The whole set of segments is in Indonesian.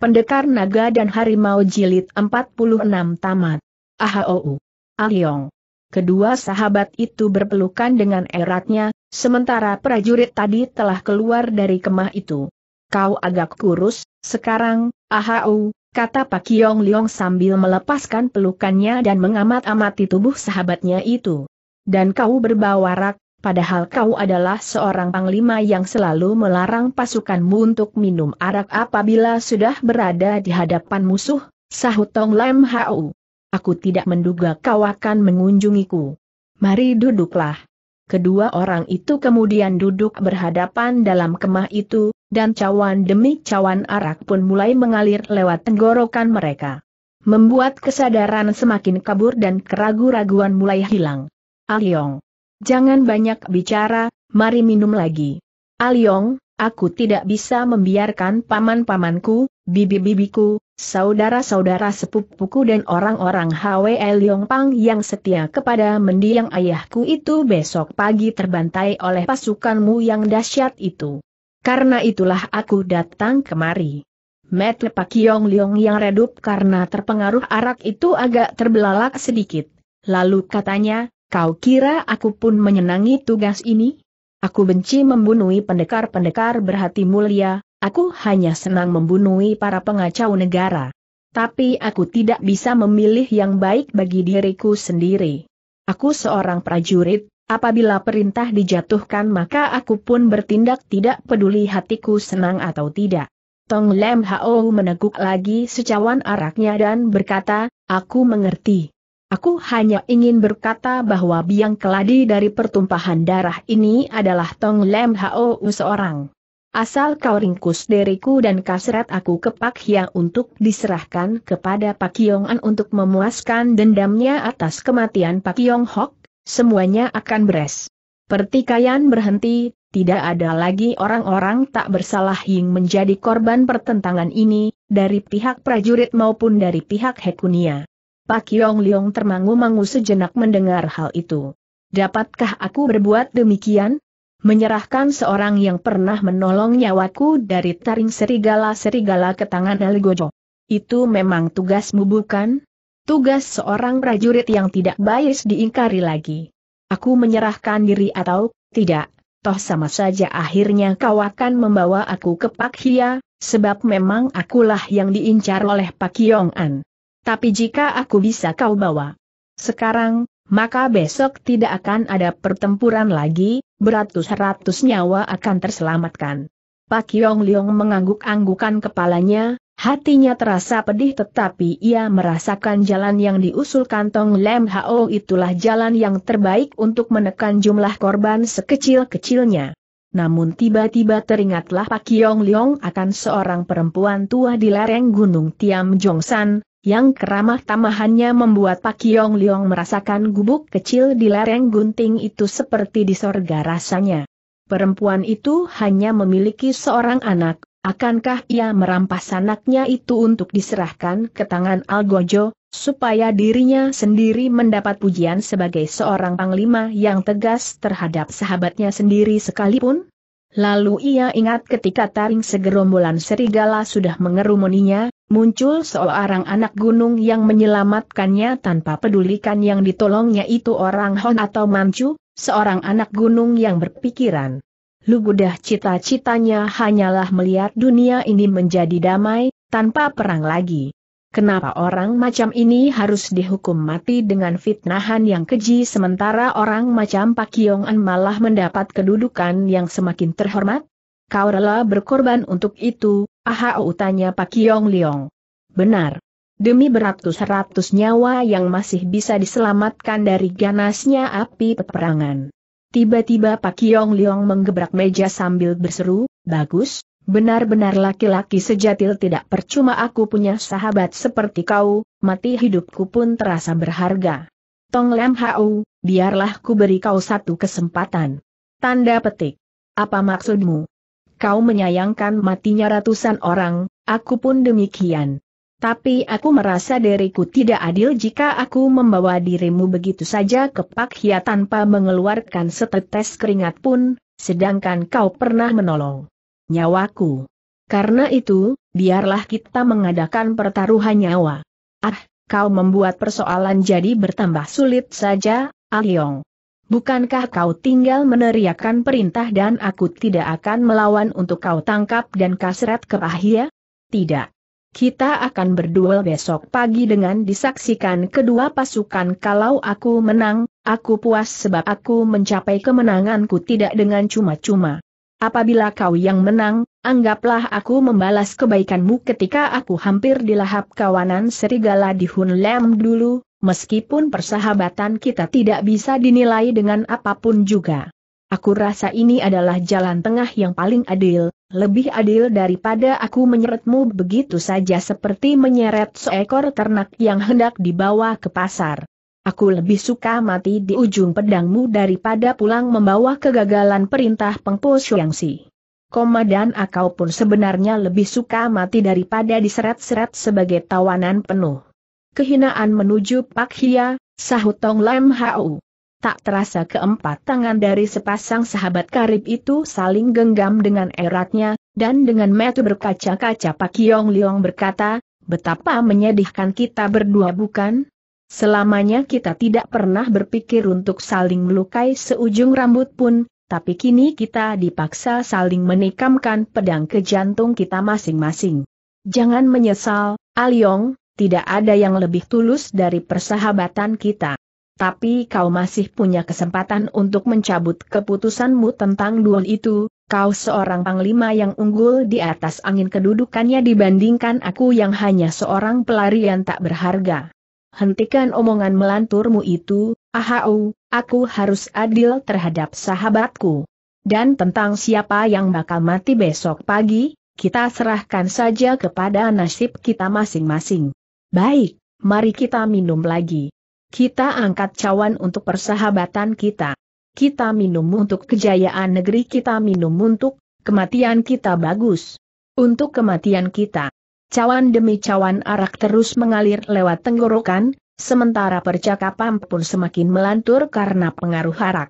Pendekar Naga dan Harimau Jilid 46 Tamat. AHOU. Aliong. Kedua sahabat itu berpelukan dengan eratnya, sementara prajurit tadi telah keluar dari kemah itu. Kau agak kurus, sekarang, AHOU, kata Pak Kiong Liong sambil melepaskan pelukannya dan mengamat-amati tubuh sahabatnya itu. Dan kau berbawarak, Padahal kau adalah seorang panglima yang selalu melarang pasukanmu untuk minum arak apabila sudah berada di hadapan musuh, sahut Tong Lam Hau. Aku tidak menduga kau akan mengunjungiku. Mari duduklah. Kedua orang itu kemudian duduk berhadapan dalam kemah itu, dan cawan demi cawan arak pun mulai mengalir lewat tenggorokan mereka. Membuat kesadaran semakin kabur dan keraguan raguan mulai hilang. Aliong. Jangan banyak bicara, mari minum lagi. Aliong, aku tidak bisa membiarkan paman-pamanku, bibi-bibiku, saudara-saudara sepupuku dan orang-orang Hwe Aliong Pang yang setia kepada mendiang ayahku itu besok pagi terbantai oleh pasukanmu yang dahsyat itu. Karena itulah aku datang kemari. Met Lepak Yong Leong yang redup karena terpengaruh arak itu agak terbelalak sedikit. Lalu katanya, Kau kira aku pun menyenangi tugas ini? Aku benci membunuhi pendekar-pendekar berhati mulia, aku hanya senang membunuhi para pengacau negara. Tapi aku tidak bisa memilih yang baik bagi diriku sendiri. Aku seorang prajurit, apabila perintah dijatuhkan maka aku pun bertindak tidak peduli hatiku senang atau tidak. Tong Lem Hao meneguk lagi secawan araknya dan berkata, aku mengerti. Aku hanya ingin berkata bahwa biang keladi dari pertumpahan darah ini adalah Tong Lem Hou seorang. Asal kau ringkus diriku dan kasret aku ke Pak Hia untuk diserahkan kepada Pak Yong An untuk memuaskan dendamnya atas kematian Pak Yong Hok, semuanya akan beres. Pertikaian berhenti, tidak ada lagi orang-orang tak bersalah yang menjadi korban pertentangan ini, dari pihak prajurit maupun dari pihak Hekunia. Pak Yong Leong termangu-mangu sejenak mendengar hal itu. Dapatkah aku berbuat demikian? Menyerahkan seorang yang pernah menolong nyawaku dari taring serigala-serigala ke tangan Gojo. Itu memang tugasmu bukan? Tugas seorang prajurit yang tidak bias diingkari lagi. Aku menyerahkan diri atau tidak, toh sama saja akhirnya kau akan membawa aku ke Pak Hia, sebab memang akulah yang diincar oleh Pak Yong An. Tapi jika aku bisa kau bawa sekarang, maka besok tidak akan ada pertempuran lagi, beratus-ratus nyawa akan terselamatkan. Pak Yong Leong mengangguk-anggukan kepalanya, hatinya terasa pedih tetapi ia merasakan jalan yang diusulkan Tong Lem Hao itulah jalan yang terbaik untuk menekan jumlah korban sekecil-kecilnya. Namun tiba-tiba teringatlah Pak Yong Leong akan seorang perempuan tua di lereng Gunung Tiam Jongsan, yang keramah tamahannya membuat Pak Kiong Liong merasakan gubuk kecil di lereng gunting itu seperti di sorga rasanya. Perempuan itu hanya memiliki seorang anak, akankah ia merampas anaknya itu untuk diserahkan ke tangan Algojo, supaya dirinya sendiri mendapat pujian sebagai seorang panglima yang tegas terhadap sahabatnya sendiri sekalipun? Lalu ia ingat ketika taring segerombolan serigala sudah mengerumuninya, Muncul seorang anak gunung yang menyelamatkannya tanpa pedulikan yang ditolongnya itu orang Hon atau Manchu, seorang anak gunung yang berpikiran. Lugudah cita-citanya hanyalah melihat dunia ini menjadi damai, tanpa perang lagi. Kenapa orang macam ini harus dihukum mati dengan fitnahan yang keji sementara orang macam Pak Yong An malah mendapat kedudukan yang semakin terhormat? Kau rela berkorban untuk itu, aha utanya Pak Yong Liong. Benar. Demi beratus-ratus nyawa yang masih bisa diselamatkan dari ganasnya api peperangan. Tiba-tiba Pak Yong Liong menggebrak meja sambil berseru, Bagus, benar-benar laki-laki sejatil tidak percuma aku punya sahabat seperti kau, mati hidupku pun terasa berharga. Tong Lam Hau, biarlah ku beri kau satu kesempatan. Tanda petik. Apa maksudmu? kau menyayangkan matinya ratusan orang, aku pun demikian. Tapi aku merasa diriku tidak adil jika aku membawa dirimu begitu saja ke Pakhia tanpa mengeluarkan setetes keringat pun, sedangkan kau pernah menolong nyawaku. Karena itu, biarlah kita mengadakan pertaruhan nyawa. Ah, kau membuat persoalan jadi bertambah sulit saja, Aliong. Bukankah kau tinggal meneriakkan perintah dan aku tidak akan melawan untuk kau tangkap dan kasret ke Ahia? Tidak. Kita akan berduel besok pagi dengan disaksikan kedua pasukan kalau aku menang, aku puas sebab aku mencapai kemenanganku tidak dengan cuma-cuma. Apabila kau yang menang, anggaplah aku membalas kebaikanmu ketika aku hampir dilahap kawanan serigala di Hun dulu, meskipun persahabatan kita tidak bisa dinilai dengan apapun juga. Aku rasa ini adalah jalan tengah yang paling adil, lebih adil daripada aku menyeretmu begitu saja seperti menyeret seekor ternak yang hendak dibawa ke pasar. Aku lebih suka mati di ujung pedangmu daripada pulang membawa kegagalan perintah Pengpo Shuangsi. Komandan akau pun sebenarnya lebih suka mati daripada diseret-seret sebagai tawanan penuh kehinaan menuju Pak Hia, sahut Tong Lam Hau. Tak terasa keempat tangan dari sepasang sahabat karib itu saling genggam dengan eratnya, dan dengan metu berkaca-kaca Pak Yong Leong berkata, betapa menyedihkan kita berdua bukan? Selamanya kita tidak pernah berpikir untuk saling melukai seujung rambut pun, tapi kini kita dipaksa saling menikamkan pedang ke jantung kita masing-masing. Jangan menyesal, Aliong, ah tidak ada yang lebih tulus dari persahabatan kita. Tapi kau masih punya kesempatan untuk mencabut keputusanmu tentang duel itu, kau seorang panglima yang unggul di atas angin kedudukannya dibandingkan aku yang hanya seorang pelari yang tak berharga. Hentikan omongan melanturmu itu, ahau, aku harus adil terhadap sahabatku. Dan tentang siapa yang bakal mati besok pagi, kita serahkan saja kepada nasib kita masing-masing. Baik, mari kita minum lagi. Kita angkat cawan untuk persahabatan kita. Kita minum untuk kejayaan negeri kita minum untuk kematian kita bagus. Untuk kematian kita. Cawan demi cawan arak terus mengalir lewat tenggorokan, sementara percakapan pun semakin melantur karena pengaruh arak.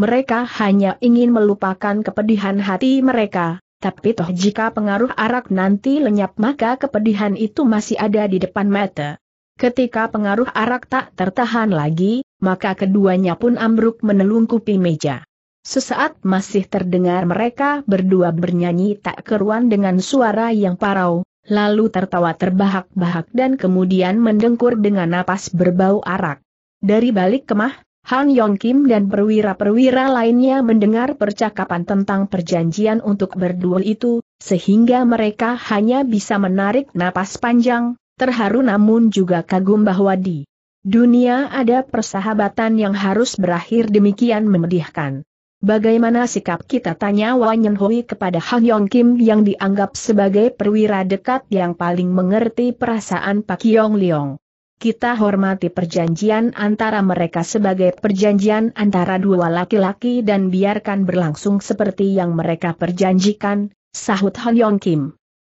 Mereka hanya ingin melupakan kepedihan hati mereka, tapi toh jika pengaruh arak nanti lenyap maka kepedihan itu masih ada di depan mata. Ketika pengaruh arak tak tertahan lagi, maka keduanya pun ambruk menelungkupi meja. Sesaat masih terdengar mereka berdua bernyanyi tak keruan dengan suara yang parau, lalu tertawa terbahak-bahak dan kemudian mendengkur dengan napas berbau arak. Dari balik kemah, Han Yong Kim dan perwira-perwira lainnya mendengar percakapan tentang perjanjian untuk berduel itu, sehingga mereka hanya bisa menarik napas panjang, terharu namun juga kagum bahwa di dunia ada persahabatan yang harus berakhir demikian memedihkan. Bagaimana sikap kita tanya Wanyan Hui kepada Han Yong Kim yang dianggap sebagai perwira dekat yang paling mengerti perasaan Pak Yong Leong kita hormati perjanjian antara mereka sebagai perjanjian antara dua laki-laki dan biarkan berlangsung seperti yang mereka perjanjikan, sahut Han Yong Kim.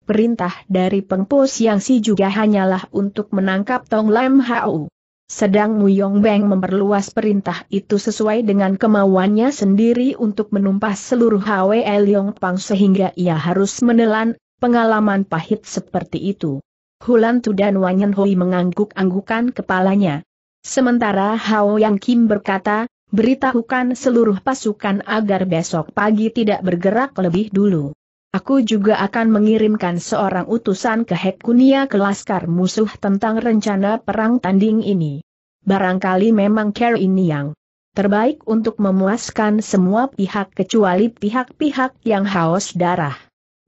Perintah dari pengpus yang Si juga hanyalah untuk menangkap Tong Lam Hau. Sedang Mu Yong Beng memperluas perintah itu sesuai dengan kemauannya sendiri untuk menumpas seluruh HWL Yong Pang sehingga ia harus menelan pengalaman pahit seperti itu. Hulan Tu dan Wanyan Hui mengangguk-anggukan kepalanya. Sementara Hao Yang Kim berkata, beritahukan seluruh pasukan agar besok pagi tidak bergerak lebih dulu. Aku juga akan mengirimkan seorang utusan ke Hekunia ke Laskar musuh tentang rencana perang tanding ini. Barangkali memang care ini yang terbaik untuk memuaskan semua pihak kecuali pihak-pihak yang haus darah.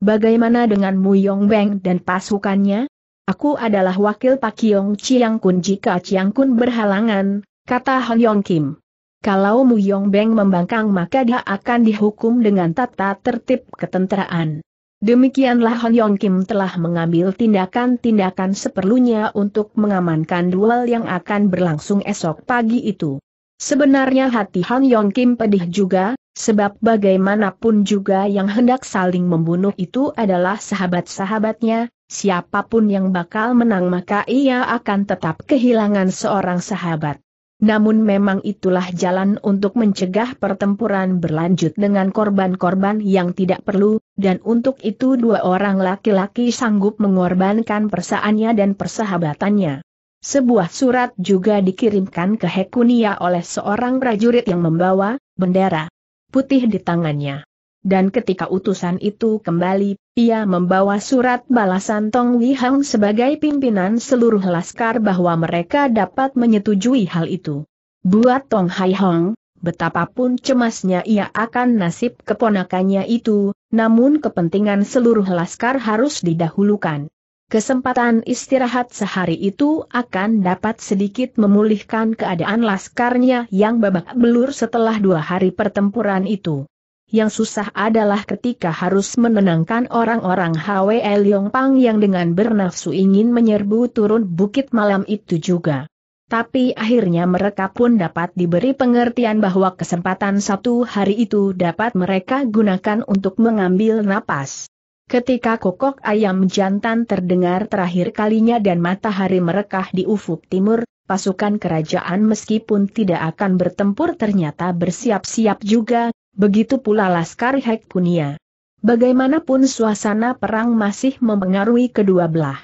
Bagaimana dengan Mu Yong Beng dan pasukannya? Aku adalah wakil Pak Yong Chiang Kun jika Chiang Kun berhalangan, kata Han Yong Kim. Kalau Mu Yong Beng membangkang maka dia akan dihukum dengan tata tertib ketenteraan. Demikianlah Han Yong Kim telah mengambil tindakan-tindakan seperlunya untuk mengamankan duel yang akan berlangsung esok pagi itu. Sebenarnya hati Han Yong Kim pedih juga, sebab bagaimanapun juga yang hendak saling membunuh itu adalah sahabat-sahabatnya, Siapapun yang bakal menang maka ia akan tetap kehilangan seorang sahabat. Namun memang itulah jalan untuk mencegah pertempuran berlanjut dengan korban-korban yang tidak perlu, dan untuk itu dua orang laki-laki sanggup mengorbankan persaannya dan persahabatannya. Sebuah surat juga dikirimkan ke Hekunia oleh seorang prajurit yang membawa bendera putih di tangannya dan ketika utusan itu kembali, ia membawa surat balasan Tong Wihang sebagai pimpinan seluruh laskar bahwa mereka dapat menyetujui hal itu. Buat Tong Hai Hong, betapapun cemasnya ia akan nasib keponakannya itu, namun kepentingan seluruh laskar harus didahulukan. Kesempatan istirahat sehari itu akan dapat sedikit memulihkan keadaan laskarnya yang babak belur setelah dua hari pertempuran itu. Yang susah adalah ketika harus menenangkan orang-orang Hwe Pang yang dengan bernafsu ingin menyerbu turun bukit malam itu juga. Tapi akhirnya mereka pun dapat diberi pengertian bahwa kesempatan satu hari itu dapat mereka gunakan untuk mengambil napas. Ketika kokok ayam jantan terdengar terakhir kalinya dan matahari merekah di ufuk timur, pasukan kerajaan meskipun tidak akan bertempur ternyata bersiap-siap juga, Begitu pula Laskar Hek Kunia. Bagaimanapun suasana perang masih mempengaruhi kedua belah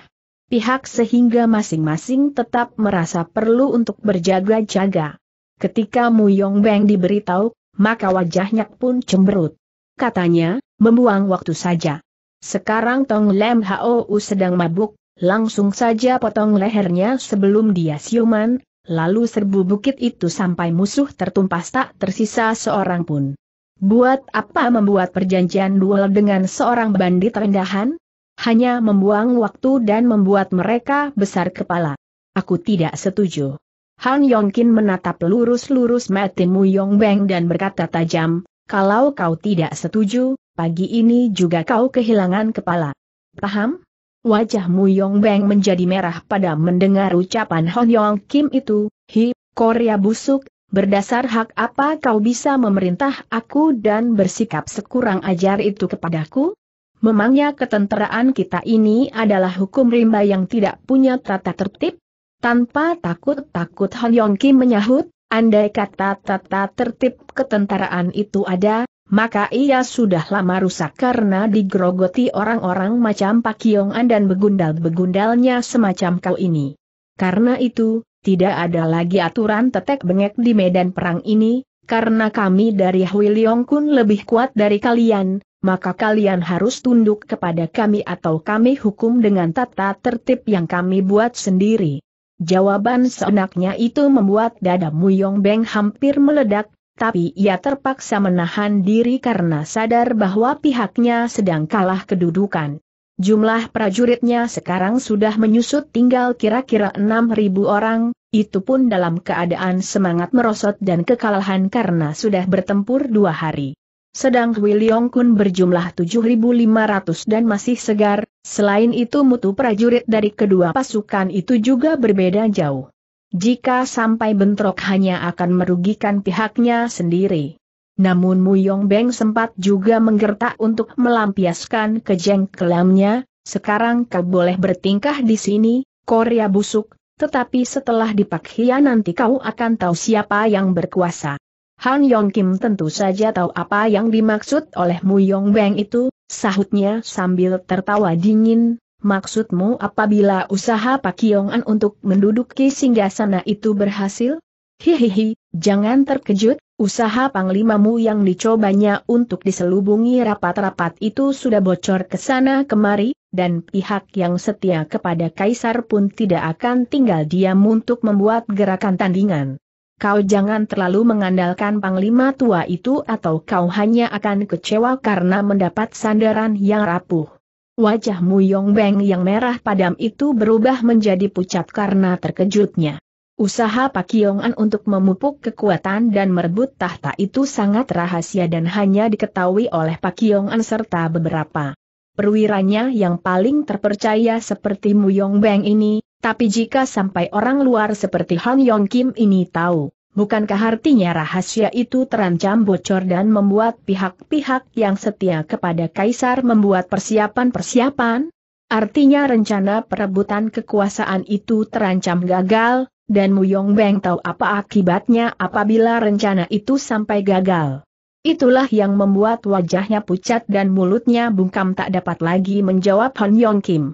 pihak sehingga masing-masing tetap merasa perlu untuk berjaga-jaga. Ketika Mu Beng diberitahu, maka wajahnya pun cemberut. Katanya, membuang waktu saja. Sekarang Tong Lem Hou sedang mabuk, langsung saja potong lehernya sebelum dia siuman, lalu serbu bukit itu sampai musuh tertumpas tak tersisa seorang pun. Buat apa membuat perjanjian duel dengan seorang bandit rendahan? Hanya membuang waktu dan membuat mereka besar kepala. Aku tidak setuju. Han Yongkin menatap lurus-lurus mati Mu Beng dan berkata tajam, kalau kau tidak setuju, pagi ini juga kau kehilangan kepala. Paham? Wajah Mu Beng menjadi merah pada mendengar ucapan Han Yong Kim itu, hi, Korea busuk, Berdasar hak apa kau bisa memerintah aku dan bersikap sekurang ajar itu kepadaku? Memangnya ketenteraan kita ini adalah hukum rimba yang tidak punya tata tertib? Tanpa takut-takut Han Yongki menyahut, andai kata tata tertib ketentaraan itu ada, maka ia sudah lama rusak karena digrogoti orang-orang macam Pak An dan begundal-begundalnya semacam kau ini. Karena itu, tidak ada lagi aturan tetek bengek di medan perang ini, karena kami dari Hui Kun lebih kuat dari kalian, maka kalian harus tunduk kepada kami atau kami hukum dengan tata tertib yang kami buat sendiri. Jawaban seenaknya itu membuat dada Muyong Beng hampir meledak, tapi ia terpaksa menahan diri karena sadar bahwa pihaknya sedang kalah kedudukan. Jumlah prajuritnya sekarang sudah menyusut tinggal kira-kira 6.000 orang, itu pun dalam keadaan semangat merosot dan kekalahan karena sudah bertempur dua hari. Sedang Wiliong Kun berjumlah 7.500 dan masih segar, selain itu mutu prajurit dari kedua pasukan itu juga berbeda jauh. Jika sampai bentrok hanya akan merugikan pihaknya sendiri. Namun Muyong Beng sempat juga menggertak untuk melampiaskan kejengkelamnya, sekarang kau boleh bertingkah di sini, Korea busuk, tetapi setelah dipakhia nanti kau akan tahu siapa yang berkuasa. Han Yong Kim tentu saja tahu apa yang dimaksud oleh Muyong Beng itu, sahutnya sambil tertawa dingin, maksudmu apabila usaha Pak Yong An untuk menduduki singgasana itu berhasil? Hihihi, jangan terkejut, usaha panglimamu yang dicobanya untuk diselubungi rapat-rapat itu sudah bocor ke sana kemari, dan pihak yang setia kepada Kaisar pun tidak akan tinggal diam untuk membuat gerakan tandingan. Kau jangan terlalu mengandalkan panglima tua itu atau kau hanya akan kecewa karena mendapat sandaran yang rapuh. Wajah Mu Yong Beng yang merah padam itu berubah menjadi pucat karena terkejutnya. Usaha Pak An untuk memupuk kekuatan dan merebut tahta itu sangat rahasia dan hanya diketahui oleh Pak An serta beberapa perwiranya yang paling terpercaya seperti Mu Yong Beng ini, tapi jika sampai orang luar seperti Han Yong Kim ini tahu, bukankah artinya rahasia itu terancam bocor dan membuat pihak-pihak yang setia kepada Kaisar membuat persiapan-persiapan? Artinya rencana perebutan kekuasaan itu terancam gagal, dan Mu Beng tahu apa akibatnya apabila rencana itu sampai gagal. Itulah yang membuat wajahnya pucat dan mulutnya bungkam tak dapat lagi menjawab Han Yong Kim.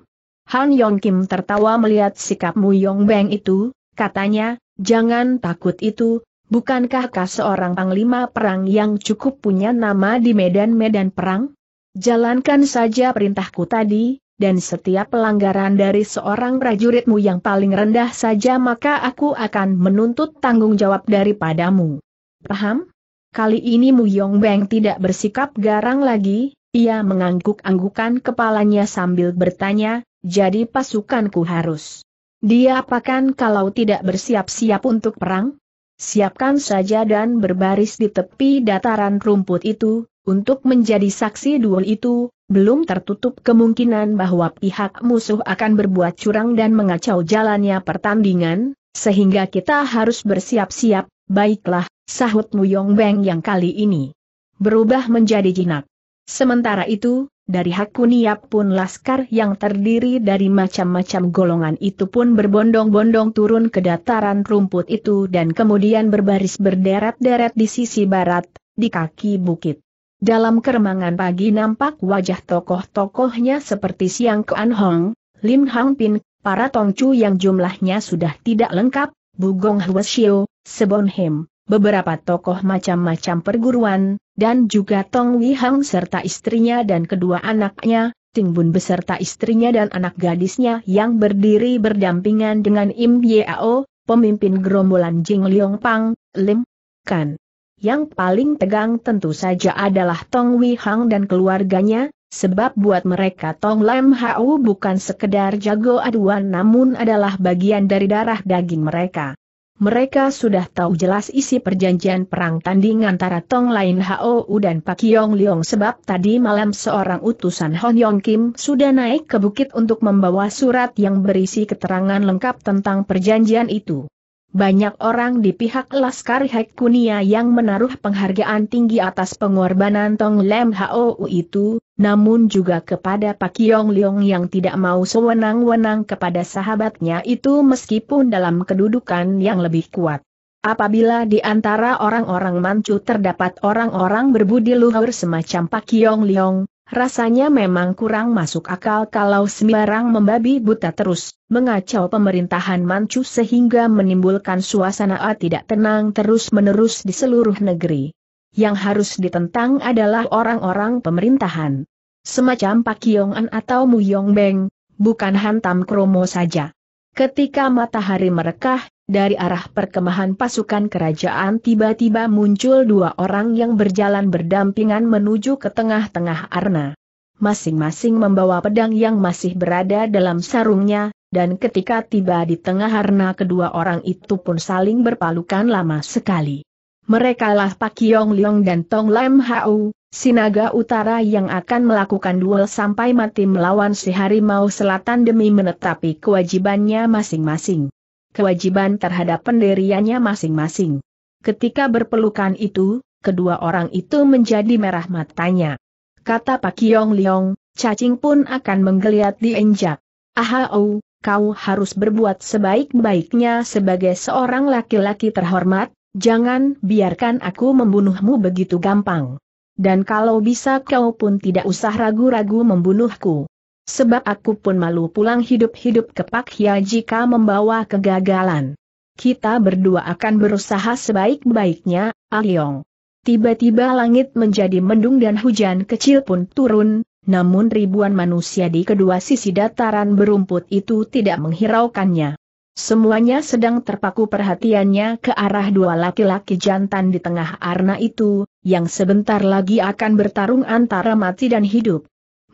Han Yong Kim tertawa melihat sikap Mu Beng itu, katanya, jangan takut itu, bukankah kau seorang panglima perang yang cukup punya nama di medan-medan perang? Jalankan saja perintahku tadi, dan setiap pelanggaran dari seorang prajuritmu yang paling rendah saja maka aku akan menuntut tanggung jawab daripadamu. Paham? Kali ini Mu Yong Beng tidak bersikap garang lagi, ia mengangguk-anggukan kepalanya sambil bertanya, jadi pasukanku harus. Dia apakan kalau tidak bersiap-siap untuk perang? Siapkan saja dan berbaris di tepi dataran rumput itu, untuk menjadi saksi duel itu, belum tertutup kemungkinan bahwa pihak musuh akan berbuat curang dan mengacau jalannya pertandingan, sehingga kita harus bersiap-siap, baiklah, sahut Muyong Beng yang kali ini berubah menjadi jinak. Sementara itu, dari Hakuniap pun laskar yang terdiri dari macam-macam golongan itu pun berbondong-bondong turun ke dataran rumput itu dan kemudian berbaris berderet-deret di sisi barat, di kaki bukit. Dalam keremangan pagi nampak wajah tokoh-tokohnya seperti Siang Kuan Hong, Lim Hang Pin, para Tongcu yang jumlahnya sudah tidak lengkap, Bugong Hwasio, Sebon Hem, beberapa tokoh macam-macam perguruan, dan juga Tong Wi Hang serta istrinya dan kedua anaknya, Ting Bun beserta istrinya dan anak gadisnya yang berdiri berdampingan dengan Im Yao, pemimpin gerombolan Jing Liong Pang, Lim Kan. Yang paling tegang tentu saja adalah Tong Wei Hang dan keluarganya, sebab buat mereka Tong Lam Hau bukan sekedar jago aduan namun adalah bagian dari darah daging mereka. Mereka sudah tahu jelas isi perjanjian perang tanding antara Tong Lain Hao dan Pak Yong Leong sebab tadi malam seorang utusan Hon Yong Kim sudah naik ke bukit untuk membawa surat yang berisi keterangan lengkap tentang perjanjian itu. Banyak orang di pihak Laskar Hek Kunia yang menaruh penghargaan tinggi atas pengorbanan Tong Lem Hou itu, namun juga kepada Pak Yong Leong yang tidak mau sewenang-wenang kepada sahabatnya itu meskipun dalam kedudukan yang lebih kuat. Apabila di antara orang-orang Manchu terdapat orang-orang berbudi luhur semacam Pak Yong Leong, Rasanya memang kurang masuk akal kalau sembarang membabi buta terus, mengacau pemerintahan Manchu sehingga menimbulkan suasana tidak tenang terus-menerus di seluruh negeri. Yang harus ditentang adalah orang-orang pemerintahan. Semacam Pak Yong-an atau Mu Yong Beng, bukan hantam kromo saja. Ketika matahari merekah, dari arah perkemahan pasukan kerajaan tiba-tiba muncul dua orang yang berjalan berdampingan menuju ke tengah-tengah arna. Masing-masing membawa pedang yang masih berada dalam sarungnya, dan ketika tiba di tengah arna kedua orang itu pun saling berpalukan lama sekali. Merekalah Pak Yong Leong dan Tong Lam Hau, Sinaga Utara yang akan melakukan duel sampai mati melawan si Harimau Selatan demi menetapi kewajibannya masing-masing kewajiban terhadap pendiriannya masing-masing. Ketika berpelukan itu, kedua orang itu menjadi merah matanya. Kata Pak Yong Leong, cacing pun akan menggeliat diinjak. Ahau, oh, kau harus berbuat sebaik-baiknya sebagai seorang laki-laki terhormat, jangan biarkan aku membunuhmu begitu gampang. Dan kalau bisa kau pun tidak usah ragu-ragu membunuhku. Sebab aku pun malu pulang hidup-hidup ke Pak Hia ya jika membawa kegagalan. Kita berdua akan berusaha sebaik-baiknya, Aliong. Tiba-tiba langit menjadi mendung dan hujan kecil pun turun, namun ribuan manusia di kedua sisi dataran berumput itu tidak menghiraukannya. Semuanya sedang terpaku perhatiannya ke arah dua laki-laki jantan di tengah arna itu, yang sebentar lagi akan bertarung antara mati dan hidup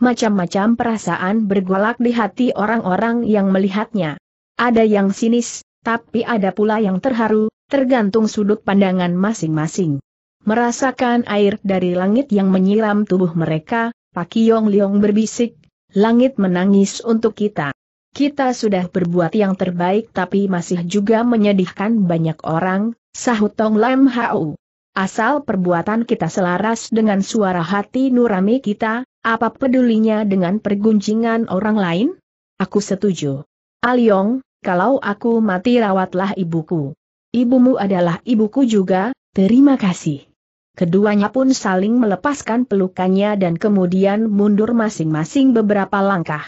macam-macam perasaan bergolak di hati orang-orang yang melihatnya. Ada yang sinis, tapi ada pula yang terharu, tergantung sudut pandangan masing-masing. Merasakan air dari langit yang menyiram tubuh mereka, Pak Yong Liong berbisik, langit menangis untuk kita. Kita sudah berbuat yang terbaik tapi masih juga menyedihkan banyak orang, sahut Tong Lam Hau. Asal perbuatan kita selaras dengan suara hati nurani kita, apa pedulinya dengan pergunjingan orang lain? Aku setuju. Aliong, ah kalau aku mati rawatlah ibuku. Ibumu adalah ibuku juga, terima kasih. Keduanya pun saling melepaskan pelukannya dan kemudian mundur masing-masing beberapa langkah.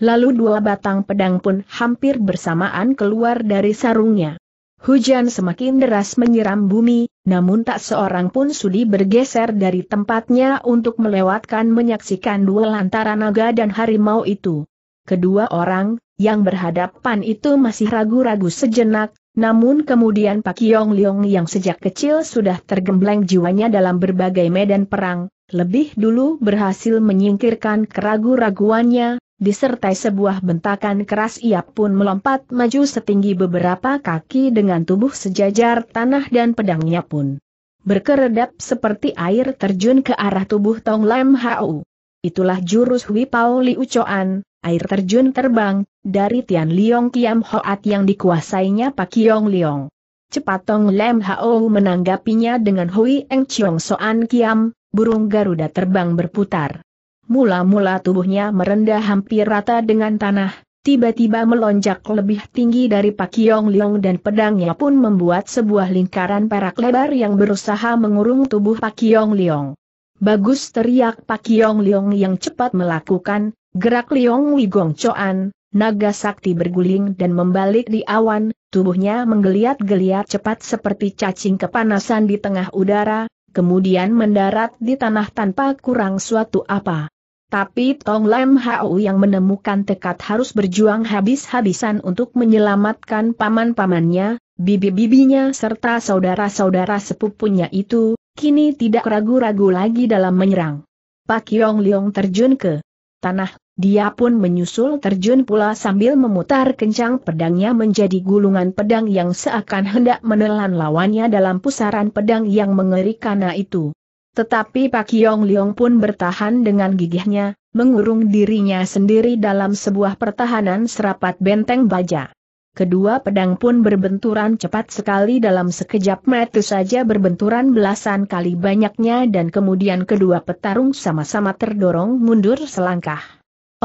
Lalu dua batang pedang pun hampir bersamaan keluar dari sarungnya. Hujan semakin deras menyiram bumi, namun tak seorang pun sudi bergeser dari tempatnya untuk melewatkan menyaksikan dua antara naga dan harimau itu. Kedua orang, yang berhadapan itu masih ragu-ragu sejenak, namun kemudian Pak Yong Leong yang sejak kecil sudah tergembleng jiwanya dalam berbagai medan perang, lebih dulu berhasil menyingkirkan keragu-raguannya, disertai sebuah bentakan keras ia pun melompat maju setinggi beberapa kaki dengan tubuh sejajar tanah dan pedangnya pun berkeredap seperti air terjun ke arah tubuh Tong Lam Hau. Itulah jurus Hui Pao Li Ucoan, air terjun terbang, dari Tian Liong Kiam Hoat yang dikuasainya Pak Kiong Liong. Cepat Tong Lam Hau menanggapinya dengan Hui Eng Chiong Soan Kiam, burung Garuda terbang berputar. Mula-mula tubuhnya merendah hampir rata dengan tanah, tiba-tiba melonjak lebih tinggi dari Pak Yong Leong dan pedangnya pun membuat sebuah lingkaran perak lebar yang berusaha mengurung tubuh Pak Yong Leong. Bagus teriak Pak Yong Leong yang cepat melakukan, gerak Leong Wigong Choan, naga sakti berguling dan membalik di awan, tubuhnya menggeliat-geliat cepat seperti cacing kepanasan di tengah udara, kemudian mendarat di tanah tanpa kurang suatu apa. Tapi Tong Lam Hau yang menemukan tekad harus berjuang habis-habisan untuk menyelamatkan paman-pamannya, bibi-bibinya serta saudara-saudara sepupunya itu, kini tidak ragu-ragu lagi dalam menyerang. Pak Yong Leong terjun ke tanah, dia pun menyusul terjun pula sambil memutar kencang pedangnya menjadi gulungan pedang yang seakan hendak menelan lawannya dalam pusaran pedang yang mengerikan itu. Tetapi Pak Yong Leong pun bertahan dengan gigihnya, mengurung dirinya sendiri dalam sebuah pertahanan serapat benteng baja. Kedua pedang pun berbenturan cepat sekali dalam sekejap mata saja berbenturan belasan kali banyaknya dan kemudian kedua petarung sama-sama terdorong mundur selangkah.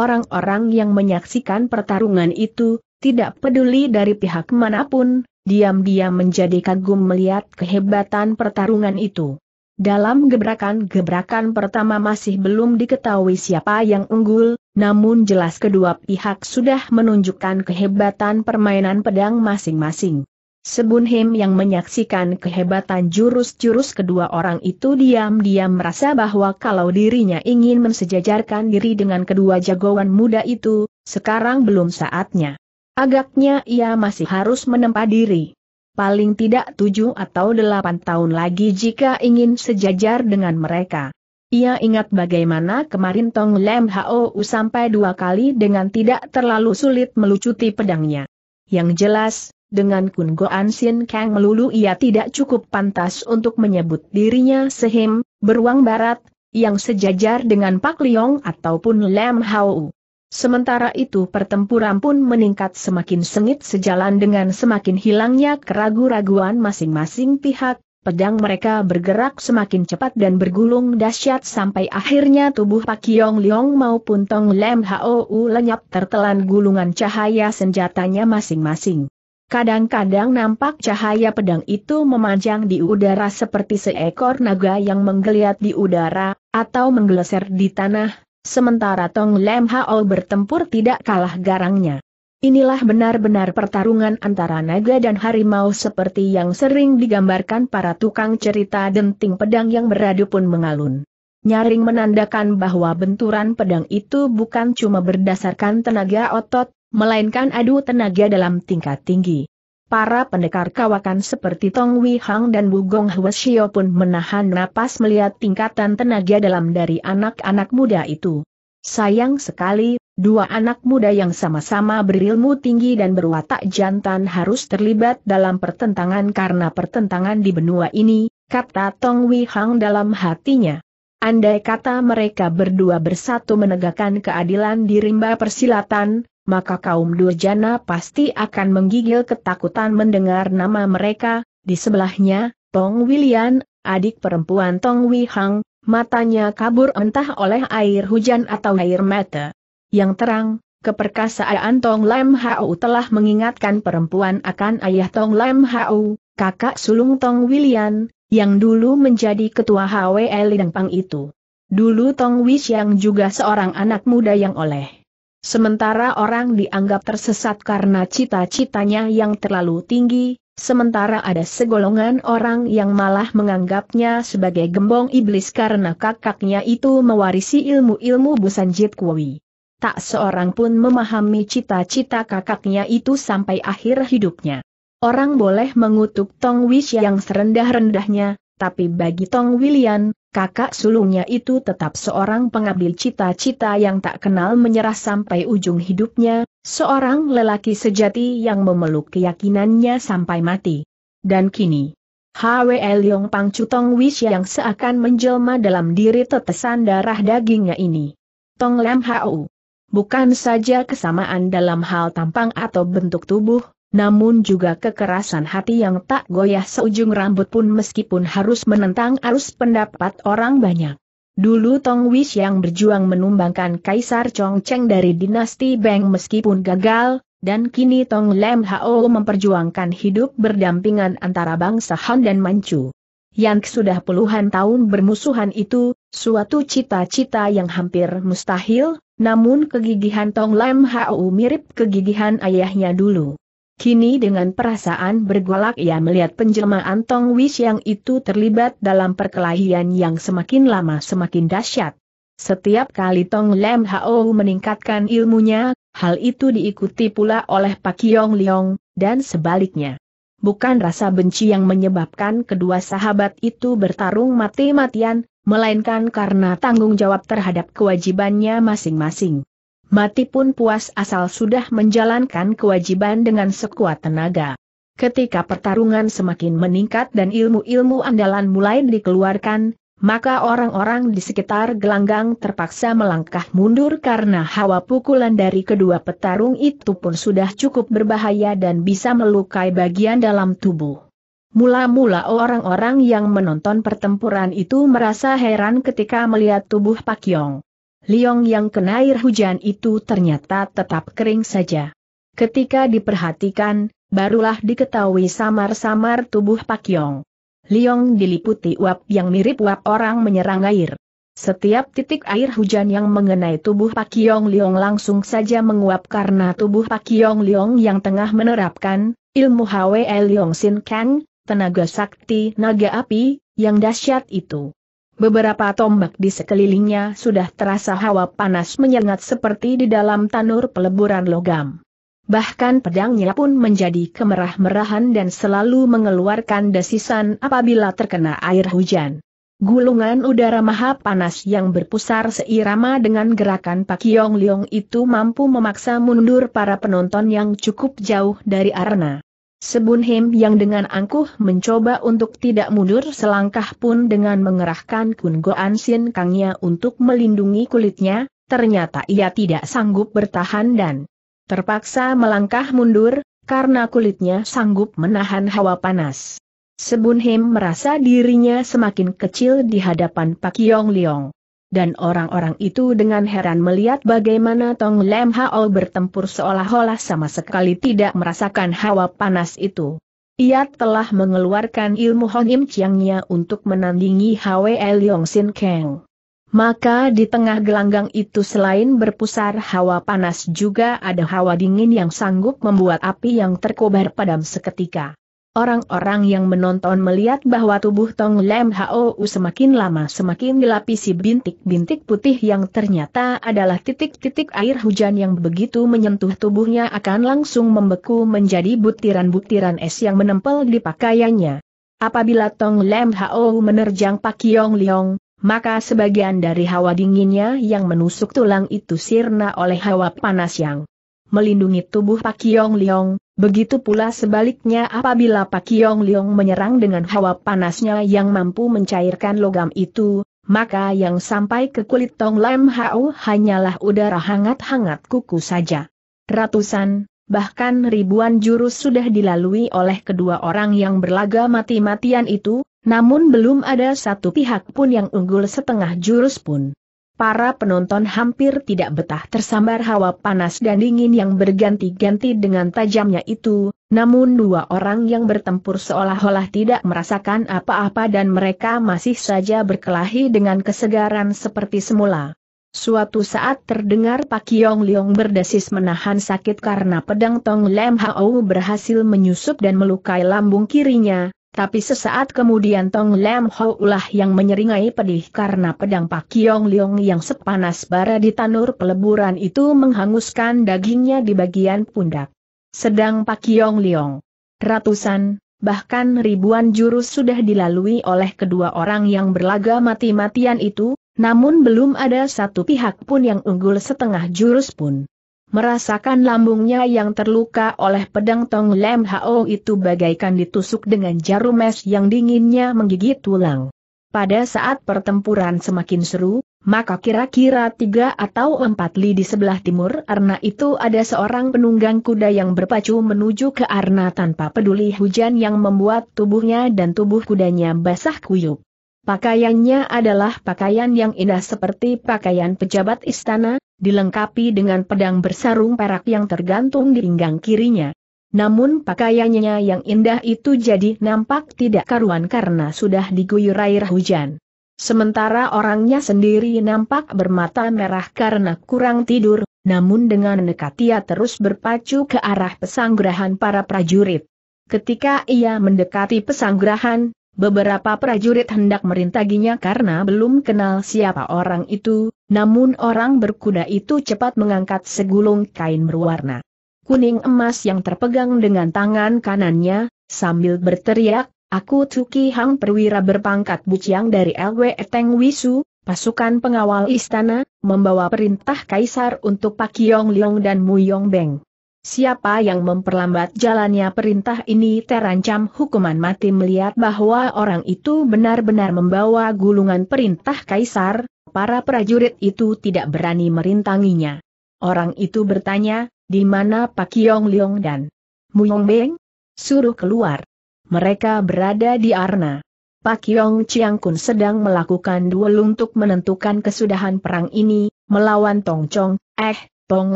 Orang-orang yang menyaksikan pertarungan itu, tidak peduli dari pihak manapun, diam-diam menjadi kagum melihat kehebatan pertarungan itu. Dalam gebrakan-gebrakan pertama masih belum diketahui siapa yang unggul, namun jelas kedua pihak sudah menunjukkan kehebatan permainan pedang masing-masing. Sebunhim yang menyaksikan kehebatan jurus-jurus kedua orang itu diam-diam merasa bahwa kalau dirinya ingin mensejajarkan diri dengan kedua jagoan muda itu, sekarang belum saatnya. Agaknya ia masih harus menempa diri paling tidak tujuh atau delapan tahun lagi jika ingin sejajar dengan mereka. Ia ingat bagaimana kemarin Tong Lem Hou sampai dua kali dengan tidak terlalu sulit melucuti pedangnya. Yang jelas, dengan Kun Goan Sin Kang melulu ia tidak cukup pantas untuk menyebut dirinya sehem beruang barat, yang sejajar dengan Pak Liong ataupun Lem Hou. Sementara itu pertempuran pun meningkat semakin sengit sejalan dengan semakin hilangnya keragu-raguan masing-masing pihak, pedang mereka bergerak semakin cepat dan bergulung dahsyat sampai akhirnya tubuh Pak Yong Leong maupun Tong Lem Hou lenyap tertelan gulungan cahaya senjatanya masing-masing. Kadang-kadang nampak cahaya pedang itu memanjang di udara seperti seekor naga yang menggeliat di udara, atau menggeleser di tanah, sementara Tong Lem Hao bertempur tidak kalah garangnya. Inilah benar-benar pertarungan antara naga dan harimau seperti yang sering digambarkan para tukang cerita denting pedang yang beradu pun mengalun. Nyaring menandakan bahwa benturan pedang itu bukan cuma berdasarkan tenaga otot, melainkan adu tenaga dalam tingkat tinggi. Para pendekar kawakan seperti Tong Wei Hang dan Wu Gong Hwa pun menahan napas melihat tingkatan tenaga dalam dari anak-anak muda itu. Sayang sekali, dua anak muda yang sama-sama berilmu tinggi dan berwatak jantan harus terlibat dalam pertentangan karena pertentangan di benua ini, kata Tong Wei Hang dalam hatinya. Andai kata mereka berdua bersatu menegakkan keadilan di rimba persilatan, maka kaum durjana pasti akan menggigil ketakutan mendengar nama mereka, di sebelahnya, Tong Wilian, adik perempuan Tong Wihang, matanya kabur entah oleh air hujan atau air mata. Yang terang, keperkasaan Tong Lam Hau telah mengingatkan perempuan akan ayah Tong Lam Hau, kakak sulung Tong Wilian, yang dulu menjadi ketua HWL Lidang Pang itu. Dulu Tong Wish yang juga seorang anak muda yang oleh Sementara orang dianggap tersesat karena cita-citanya yang terlalu tinggi, sementara ada segolongan orang yang malah menganggapnya sebagai gembong iblis karena kakaknya itu mewarisi ilmu-ilmu Busanjit kui. Tak seorang pun memahami cita-cita kakaknya itu sampai akhir hidupnya. Orang boleh mengutuk Tong Wish yang serendah-rendahnya, tapi bagi Tong William, kakak sulungnya itu tetap seorang pengambil cita-cita yang tak kenal menyerah sampai ujung hidupnya, seorang lelaki sejati yang memeluk keyakinannya sampai mati. Dan kini, HWL Yong Pang Chutong Wish yang seakan menjelma dalam diri tetesan darah dagingnya ini. Tong Lam Hau. Bukan saja kesamaan dalam hal tampang atau bentuk tubuh, namun juga kekerasan hati yang tak goyah seujung rambut pun meskipun harus menentang arus pendapat orang banyak. Dulu Tong Wish yang berjuang menumbangkan Kaisar Chongcheng dari dinasti Beng meskipun gagal, dan kini Tong Lem Hao memperjuangkan hidup berdampingan antara bangsa Han dan Manchu. Yang sudah puluhan tahun bermusuhan itu, suatu cita-cita yang hampir mustahil, namun kegigihan Tong Lem Hao mirip kegigihan ayahnya dulu. Kini dengan perasaan bergolak ia melihat penjelmaan Tong Wish yang itu terlibat dalam perkelahian yang semakin lama semakin dahsyat. Setiap kali Tong Lem Hao meningkatkan ilmunya, hal itu diikuti pula oleh Pak Yong Leong, dan sebaliknya. Bukan rasa benci yang menyebabkan kedua sahabat itu bertarung mati-matian, melainkan karena tanggung jawab terhadap kewajibannya masing-masing mati pun puas asal sudah menjalankan kewajiban dengan sekuat tenaga. Ketika pertarungan semakin meningkat dan ilmu-ilmu andalan mulai dikeluarkan, maka orang-orang di sekitar gelanggang terpaksa melangkah mundur karena hawa pukulan dari kedua petarung itu pun sudah cukup berbahaya dan bisa melukai bagian dalam tubuh. Mula-mula orang-orang yang menonton pertempuran itu merasa heran ketika melihat tubuh Pak Yong. Liong yang kena air hujan itu ternyata tetap kering saja. Ketika diperhatikan, barulah diketahui samar-samar tubuh Pak Yong. Liong diliputi uap yang mirip uap orang menyerang air. Setiap titik air hujan yang mengenai tubuh Pak Yong Liong langsung saja menguap karena tubuh Pak Yong Liong yang tengah menerapkan ilmu Hwe Liong Sin Kang, tenaga sakti naga api, yang dahsyat itu. Beberapa tombak di sekelilingnya sudah terasa hawa panas menyengat seperti di dalam tanur peleburan logam. Bahkan pedangnya pun menjadi kemerah-merahan dan selalu mengeluarkan desisan apabila terkena air hujan. Gulungan udara maha panas yang berpusar seirama dengan gerakan Pak Yong Leong itu mampu memaksa mundur para penonton yang cukup jauh dari arena. Sebunhem yang dengan angkuh mencoba untuk tidak mundur selangkah pun dengan mengerahkan Kun Goan Sin Kangnya untuk melindungi kulitnya, ternyata ia tidak sanggup bertahan dan terpaksa melangkah mundur, karena kulitnya sanggup menahan hawa panas. Sebunhem merasa dirinya semakin kecil di hadapan Pak Yong Liong dan orang-orang itu dengan heran melihat bagaimana Tong Lem Hao bertempur seolah-olah sama sekali tidak merasakan hawa panas itu. Ia telah mengeluarkan ilmu Hon Im Chiangnya untuk menandingi Hwe Leong Sin Kang. Maka di tengah gelanggang itu selain berpusar hawa panas juga ada hawa dingin yang sanggup membuat api yang terkobar padam seketika. Orang-orang yang menonton melihat bahwa tubuh Tong Lem Hou semakin lama semakin dilapisi bintik-bintik putih yang ternyata adalah titik-titik air hujan yang begitu menyentuh tubuhnya akan langsung membeku menjadi butiran-butiran es yang menempel di pakaiannya. Apabila Tong Lem Hou menerjang Pak Yong Leong, maka sebagian dari hawa dinginnya yang menusuk tulang itu sirna oleh hawa panas yang melindungi tubuh Pak Yong Liong, begitu pula sebaliknya apabila Pak Yong Liong menyerang dengan hawa panasnya yang mampu mencairkan logam itu, maka yang sampai ke kulit Tong Lam Hao hanyalah udara hangat-hangat kuku saja. Ratusan, bahkan ribuan jurus sudah dilalui oleh kedua orang yang berlaga mati-matian itu, namun belum ada satu pihak pun yang unggul setengah jurus pun para penonton hampir tidak betah tersambar hawa panas dan dingin yang berganti-ganti dengan tajamnya itu, namun dua orang yang bertempur seolah-olah tidak merasakan apa-apa dan mereka masih saja berkelahi dengan kesegaran seperti semula. Suatu saat terdengar Pak Yong Leong berdesis menahan sakit karena pedang Tong Lem Hao berhasil menyusup dan melukai lambung kirinya, tapi sesaat kemudian Tong Lam Ho ulah yang menyeringai pedih karena pedang Pak Kiong Leong yang sepanas bara di tanur peleburan itu menghanguskan dagingnya di bagian pundak. Sedang Pak Kiong Leong, ratusan, bahkan ribuan jurus sudah dilalui oleh kedua orang yang berlaga mati-matian itu, namun belum ada satu pihak pun yang unggul setengah jurus pun merasakan lambungnya yang terluka oleh pedang Tong Lem Hao itu bagaikan ditusuk dengan jarum es yang dinginnya menggigit tulang. Pada saat pertempuran semakin seru, maka kira-kira tiga atau empat li di sebelah timur Arna itu ada seorang penunggang kuda yang berpacu menuju ke Arna tanpa peduli hujan yang membuat tubuhnya dan tubuh kudanya basah kuyup. Pakaiannya adalah pakaian yang indah seperti pakaian pejabat istana, dilengkapi dengan pedang bersarung perak yang tergantung di pinggang kirinya. Namun pakaiannya yang indah itu jadi nampak tidak karuan karena sudah diguyur air hujan. Sementara orangnya sendiri nampak bermata merah karena kurang tidur, namun dengan nekat ia terus berpacu ke arah pesanggrahan para prajurit. Ketika ia mendekati pesanggrahan, Beberapa prajurit hendak merintaginya karena belum kenal siapa orang itu, namun orang berkuda itu cepat mengangkat segulung kain berwarna kuning emas yang terpegang dengan tangan kanannya, sambil berteriak, Aku Tuki Hang perwira berpangkat buciang dari LW Teng Wisu, pasukan pengawal istana, membawa perintah kaisar untuk Pak Yong Liong dan Mu Yong Beng. Siapa yang memperlambat jalannya perintah ini terancam hukuman mati melihat bahwa orang itu benar-benar membawa gulungan perintah kaisar, para prajurit itu tidak berani merintanginya. Orang itu bertanya, di mana Pak Yong Leong dan Muyong Beng? Suruh keluar. Mereka berada di Arna. Pak Yong Chiang Kun sedang melakukan duel untuk menentukan kesudahan perang ini, melawan Tong Chong, eh, Tong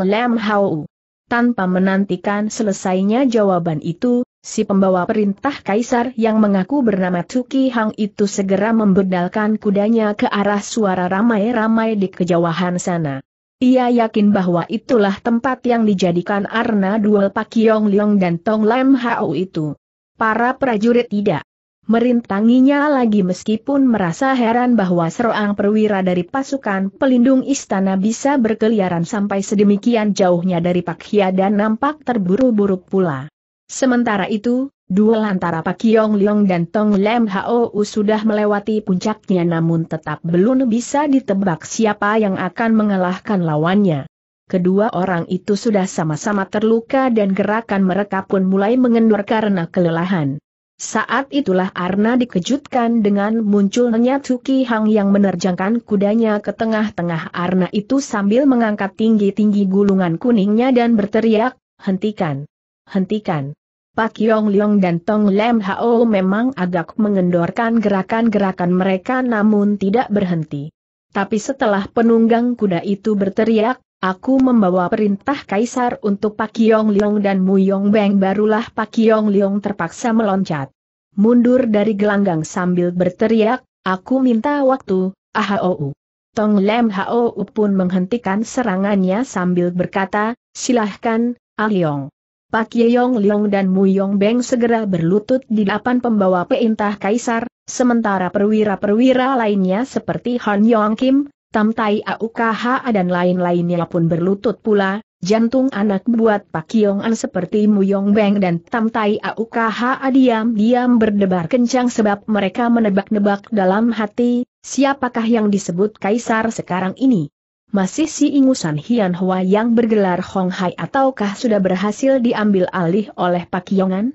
Lam Hau. Tanpa menantikan selesainya jawaban itu, si pembawa perintah kaisar yang mengaku bernama Tuki Hang itu segera membedalkan kudanya ke arah suara ramai-ramai di kejauhan sana. Ia yakin bahwa itulah tempat yang dijadikan arna duel Pak Yong Leong dan Tong Lam Hao itu. Para prajurit tidak Merintanginya lagi meskipun merasa heran bahwa seorang perwira dari pasukan pelindung istana bisa berkeliaran sampai sedemikian jauhnya dari Pak Hia dan nampak terburu-buru pula. Sementara itu, duel antara Pak Yong Leong dan Tong Lem Hou sudah melewati puncaknya namun tetap belum bisa ditebak siapa yang akan mengalahkan lawannya. Kedua orang itu sudah sama-sama terluka dan gerakan mereka pun mulai mengendur karena kelelahan. Saat itulah Arna dikejutkan dengan munculnya Tuki Hang yang menerjangkan kudanya ke tengah-tengah Arna itu sambil mengangkat tinggi-tinggi gulungan kuningnya dan berteriak, hentikan, hentikan. Pak Yong Leong dan Tong Lem Hao memang agak mengendorkan gerakan-gerakan mereka namun tidak berhenti. Tapi setelah penunggang kuda itu berteriak, aku membawa perintah kaisar untuk Pak Yong Leong dan Mu Yong Beng barulah Pak Yong Leong terpaksa meloncat mundur dari gelanggang sambil berteriak, aku minta waktu, ahou. Tong Lem Hou pun menghentikan serangannya sambil berkata, silahkan, Aliong. Ah Pak Yeong Liong dan Mu Yong Beng segera berlutut di depan pembawa perintah kaisar, sementara perwira-perwira lainnya seperti Han Yong Kim, Tam Tai Aukha dan lain-lainnya pun berlutut pula, Jantung anak buat Pak Kiong An seperti Yong Beng dan Tam Tai Aukha diam-diam berdebar kencang sebab mereka menebak-nebak dalam hati, siapakah yang disebut Kaisar sekarang ini? Masih si ingusan Hian Hua yang bergelar Hong Hai ataukah sudah berhasil diambil alih oleh Pak Kiong An?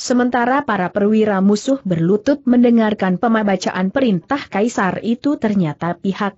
Sementara para perwira musuh berlutut mendengarkan pemabacaan perintah kaisar itu ternyata pihak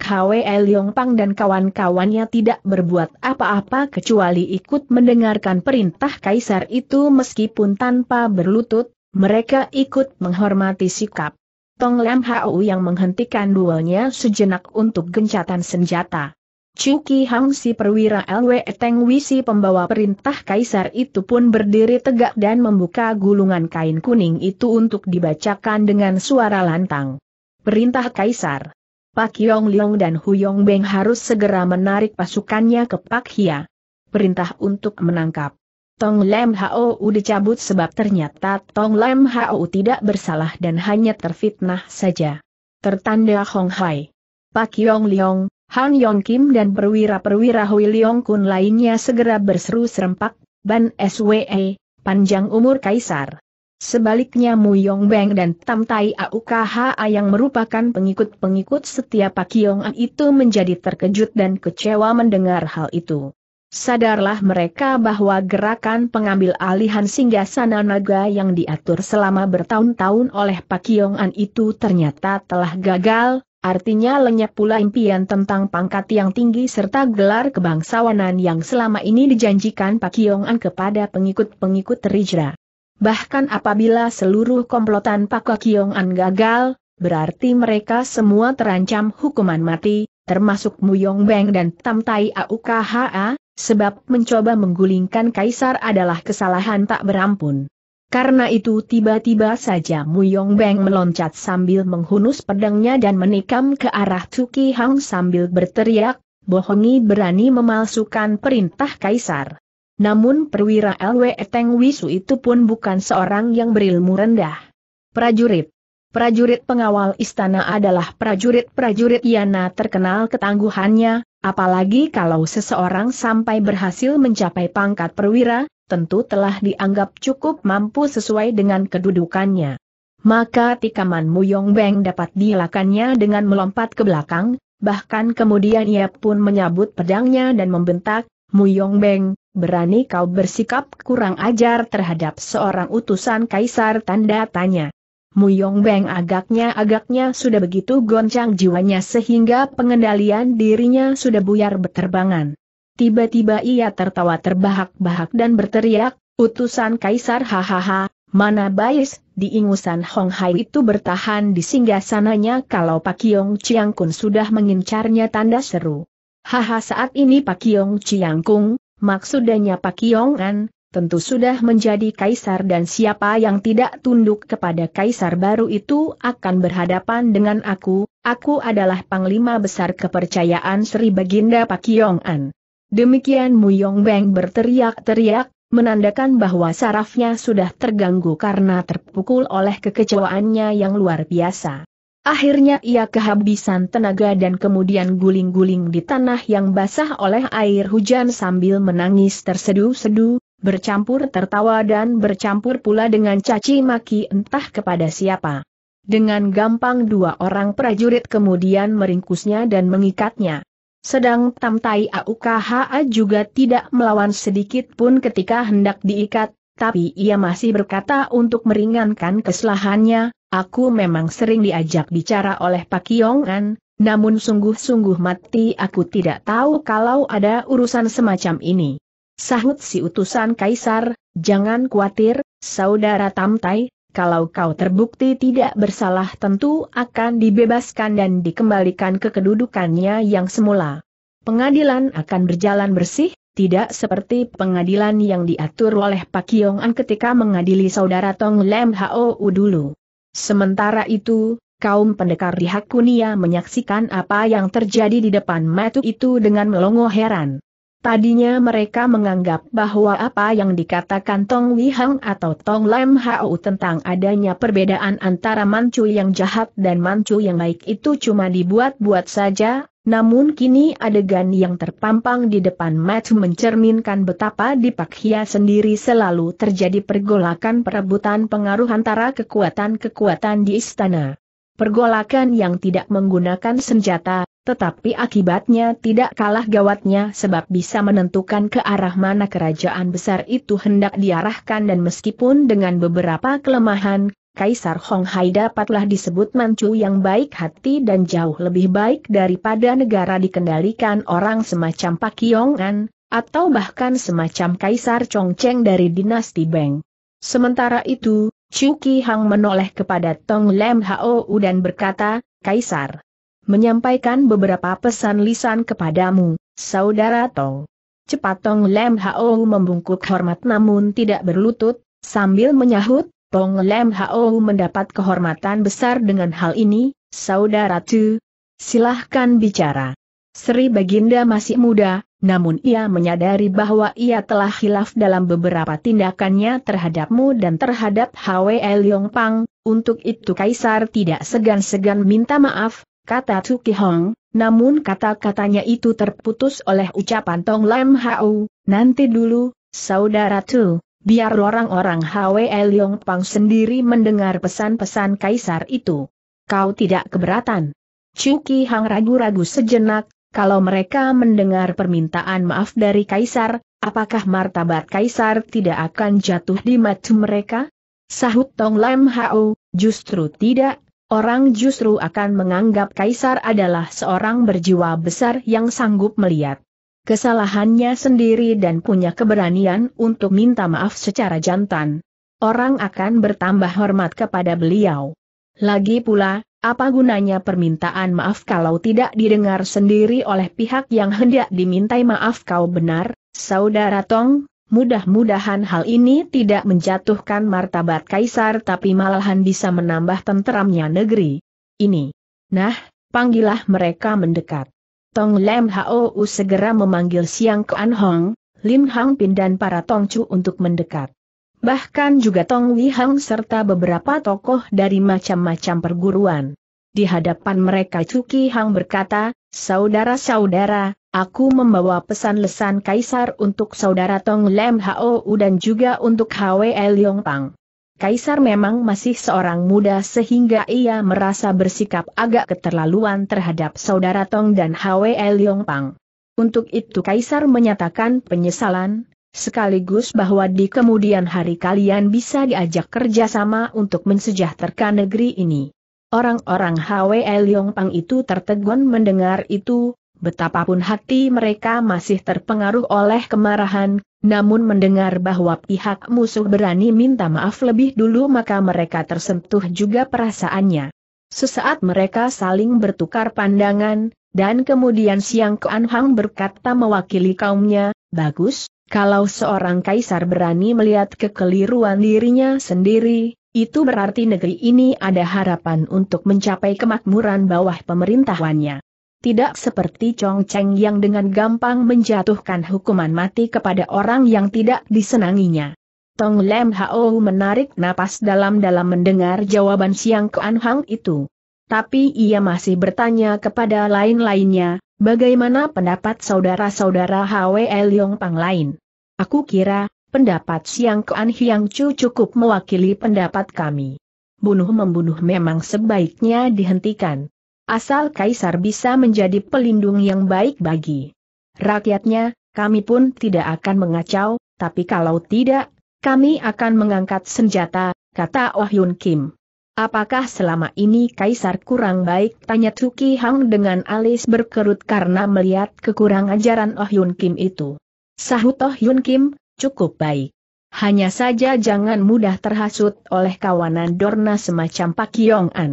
Yong Pang dan kawan-kawannya tidak berbuat apa-apa kecuali ikut mendengarkan perintah kaisar itu meskipun tanpa berlutut, mereka ikut menghormati sikap. Tong Lam Hau yang menghentikan duelnya sejenak untuk gencatan senjata. Cuki Hangsi perwira LW Teng Wisi pembawa perintah kaisar itu pun berdiri tegak dan membuka gulungan kain kuning itu untuk dibacakan dengan suara lantang. Perintah kaisar. Pak Yong Leong dan Hu Yong Beng harus segera menarik pasukannya ke Pak Hia. Perintah untuk menangkap. Tong Lem Hou dicabut sebab ternyata Tong Lem Hou tidak bersalah dan hanya terfitnah saja. Tertanda Hong Hai. Pak Yong Leong, Han Yong Kim dan perwira-perwira Hui Leong Kun lainnya segera berseru serempak, Ban SWE, panjang umur kaisar. Sebaliknya Mu Yong Beng dan Tam Tai AUKHA yang merupakan pengikut-pengikut setiap Pak Yong itu menjadi terkejut dan kecewa mendengar hal itu. Sadarlah mereka bahwa gerakan pengambil alihan singgah sana naga yang diatur selama bertahun-tahun oleh Pak Yong An itu ternyata telah gagal, Artinya lenyap pula impian tentang pangkat yang tinggi serta gelar kebangsawanan yang selama ini dijanjikan Pak Yong-an kepada pengikut-pengikut Terijra. Bahkan apabila seluruh komplotan Pak Yong-an gagal, berarti mereka semua terancam hukuman mati, termasuk Muyong Beng dan Tam Tai AUKHA, sebab mencoba menggulingkan kaisar adalah kesalahan tak berampun. Karena itu tiba-tiba saja Muyong Beng meloncat sambil menghunus pedangnya dan menikam ke arah Tuki Hang sambil berteriak, bohongi berani memalsukan perintah kaisar. Namun perwira Lwe Teng Wisu itu pun bukan seorang yang berilmu rendah. Prajurit Prajurit pengawal istana adalah prajurit-prajurit Yana terkenal ketangguhannya, apalagi kalau seseorang sampai berhasil mencapai pangkat perwira, tentu telah dianggap cukup mampu sesuai dengan kedudukannya. Maka tikaman Muyong Beng dapat dilakannya dengan melompat ke belakang, bahkan kemudian ia pun menyabut pedangnya dan membentak, Muyong Beng, berani kau bersikap kurang ajar terhadap seorang utusan kaisar tanda tanya. Muyong Beng agaknya-agaknya sudah begitu goncang jiwanya sehingga pengendalian dirinya sudah buyar beterbangan. Tiba-tiba ia tertawa terbahak-bahak dan berteriak, utusan kaisar hahaha, mana Bayis? di ingusan Hong Hai itu bertahan di singgah sananya kalau Pak Yong Chiang Kun sudah mengincarnya tanda seru. Haha saat ini Pak Yong Chiang Kung, maksudnya Pak Yong An, tentu sudah menjadi kaisar dan siapa yang tidak tunduk kepada kaisar baru itu akan berhadapan dengan aku, aku adalah panglima besar kepercayaan Sri Baginda Pak Yong An. Demikian Muyong Beng berteriak-teriak, menandakan bahwa sarafnya sudah terganggu karena terpukul oleh kekecewaannya yang luar biasa. Akhirnya ia kehabisan tenaga dan kemudian guling-guling di tanah yang basah oleh air hujan sambil menangis terseduh-seduh, bercampur tertawa dan bercampur pula dengan caci maki entah kepada siapa. Dengan gampang dua orang prajurit kemudian meringkusnya dan mengikatnya. Sedang Tam Tai Aukha juga tidak melawan sedikit pun ketika hendak diikat, tapi ia masih berkata untuk meringankan kesalahannya, aku memang sering diajak bicara oleh Pak Kiongan, namun sungguh-sungguh mati aku tidak tahu kalau ada urusan semacam ini. Sahut si utusan kaisar, jangan khawatir, saudara Tamtai, kalau kau terbukti tidak bersalah tentu akan dibebaskan dan dikembalikan ke kedudukannya yang semula. Pengadilan akan berjalan bersih, tidak seperti pengadilan yang diatur oleh Pak Yong-an ketika mengadili saudara Tong Lem Hou dulu. Sementara itu, kaum pendekar di Hakunia menyaksikan apa yang terjadi di depan metu itu dengan melongo heran. Tadinya mereka menganggap bahwa apa yang dikatakan Tong Wihang atau Tong Lam Hau tentang adanya perbedaan antara Manchu yang jahat dan Manchu yang baik itu cuma dibuat-buat saja, namun kini adegan yang terpampang di depan Matt mencerminkan betapa di Hia sendiri selalu terjadi pergolakan perebutan pengaruh antara kekuatan-kekuatan di istana. Pergolakan yang tidak menggunakan senjata, tetapi akibatnya tidak kalah gawatnya sebab bisa menentukan ke arah mana kerajaan besar itu hendak diarahkan dan meskipun dengan beberapa kelemahan, Kaisar Hong Hai dapatlah disebut mancu yang baik hati dan jauh lebih baik daripada negara dikendalikan orang semacam Pak Pakiongan, atau bahkan semacam Kaisar Chongcheng dari dinasti Beng. Sementara itu, Chu Ki Hang menoleh kepada Tong Lem Hao dan berkata, Kaisar, menyampaikan beberapa pesan lisan kepadamu, Saudara Tong. Cepat Tong Lem Hao membungkuk hormat namun tidak berlutut, sambil menyahut, Tong Lem Hao mendapat kehormatan besar dengan hal ini, Saudara Tu. Silahkan bicara. Sri Baginda masih muda, namun ia menyadari bahwa ia telah hilaf dalam beberapa tindakannya terhadapmu dan terhadap HWL Pang. untuk itu Kaisar tidak segan-segan minta maaf, kata Tuki Hong, namun kata-katanya itu terputus oleh ucapan Tong Lam Hau, nanti dulu, saudara Tu, biar orang-orang Hwe Leong Pang sendiri mendengar pesan-pesan kaisar itu. Kau tidak keberatan. Chu Hong ragu-ragu sejenak, kalau mereka mendengar permintaan maaf dari kaisar, apakah martabat kaisar tidak akan jatuh di mata mereka? Sahut Tong Lam Hao, justru tidak, Orang justru akan menganggap Kaisar adalah seorang berjiwa besar yang sanggup melihat kesalahannya sendiri dan punya keberanian untuk minta maaf secara jantan. Orang akan bertambah hormat kepada beliau. Lagi pula, apa gunanya permintaan maaf kalau tidak didengar sendiri oleh pihak yang hendak dimintai maaf kau benar, Saudara Tong, Mudah-mudahan hal ini tidak menjatuhkan martabat kaisar tapi malahan bisa menambah tenteramnya negeri. Ini. Nah, panggillah mereka mendekat. Tong Lem Hou segera memanggil Siang Kuan Hong, Lim Hang Pin dan para Tong Chu untuk mendekat. Bahkan juga Tong Wi Hang serta beberapa tokoh dari macam-macam perguruan. Di hadapan mereka Chu Ki Hang berkata, Saudara-saudara, Aku membawa pesan lesan Kaisar untuk saudara Tong Lem Hao dan juga untuk Hwe Leong Pang. Kaisar memang masih seorang muda sehingga ia merasa bersikap agak keterlaluan terhadap saudara Tong dan Hwe Leong Pang. Untuk itu Kaisar menyatakan penyesalan, sekaligus bahwa di kemudian hari kalian bisa diajak kerjasama untuk mensejahterkan negeri ini. Orang-orang Hwe Leong Pang itu tertegun mendengar itu, Betapapun hati mereka masih terpengaruh oleh kemarahan, namun mendengar bahwa pihak musuh berani minta maaf lebih dulu maka mereka tersentuh juga perasaannya. Sesaat mereka saling bertukar pandangan, dan kemudian Siang Kuan berkata mewakili kaumnya, Bagus, kalau seorang kaisar berani melihat kekeliruan dirinya sendiri, itu berarti negeri ini ada harapan untuk mencapai kemakmuran bawah pemerintahannya tidak seperti Chong Cheng yang dengan gampang menjatuhkan hukuman mati kepada orang yang tidak disenanginya. Tong Lem Hao menarik napas dalam-dalam mendengar jawaban Siang Kuan Hang itu. Tapi ia masih bertanya kepada lain-lainnya, bagaimana pendapat saudara-saudara Hwe Leong Pang lain? Aku kira, pendapat Siang Kuan Hiang Chu cukup mewakili pendapat kami. Bunuh-membunuh memang sebaiknya dihentikan. Asal Kaisar bisa menjadi pelindung yang baik bagi rakyatnya, kami pun tidak akan mengacau, tapi kalau tidak, kami akan mengangkat senjata, kata Oh Yun Kim. Apakah selama ini Kaisar kurang baik? Tanya Tuki Hang dengan alis berkerut karena melihat kekurang ajaran Oh Yun Kim itu. Sahut Oh Yun Kim, cukup baik. Hanya saja jangan mudah terhasut oleh kawanan Dorna semacam Pak Yong An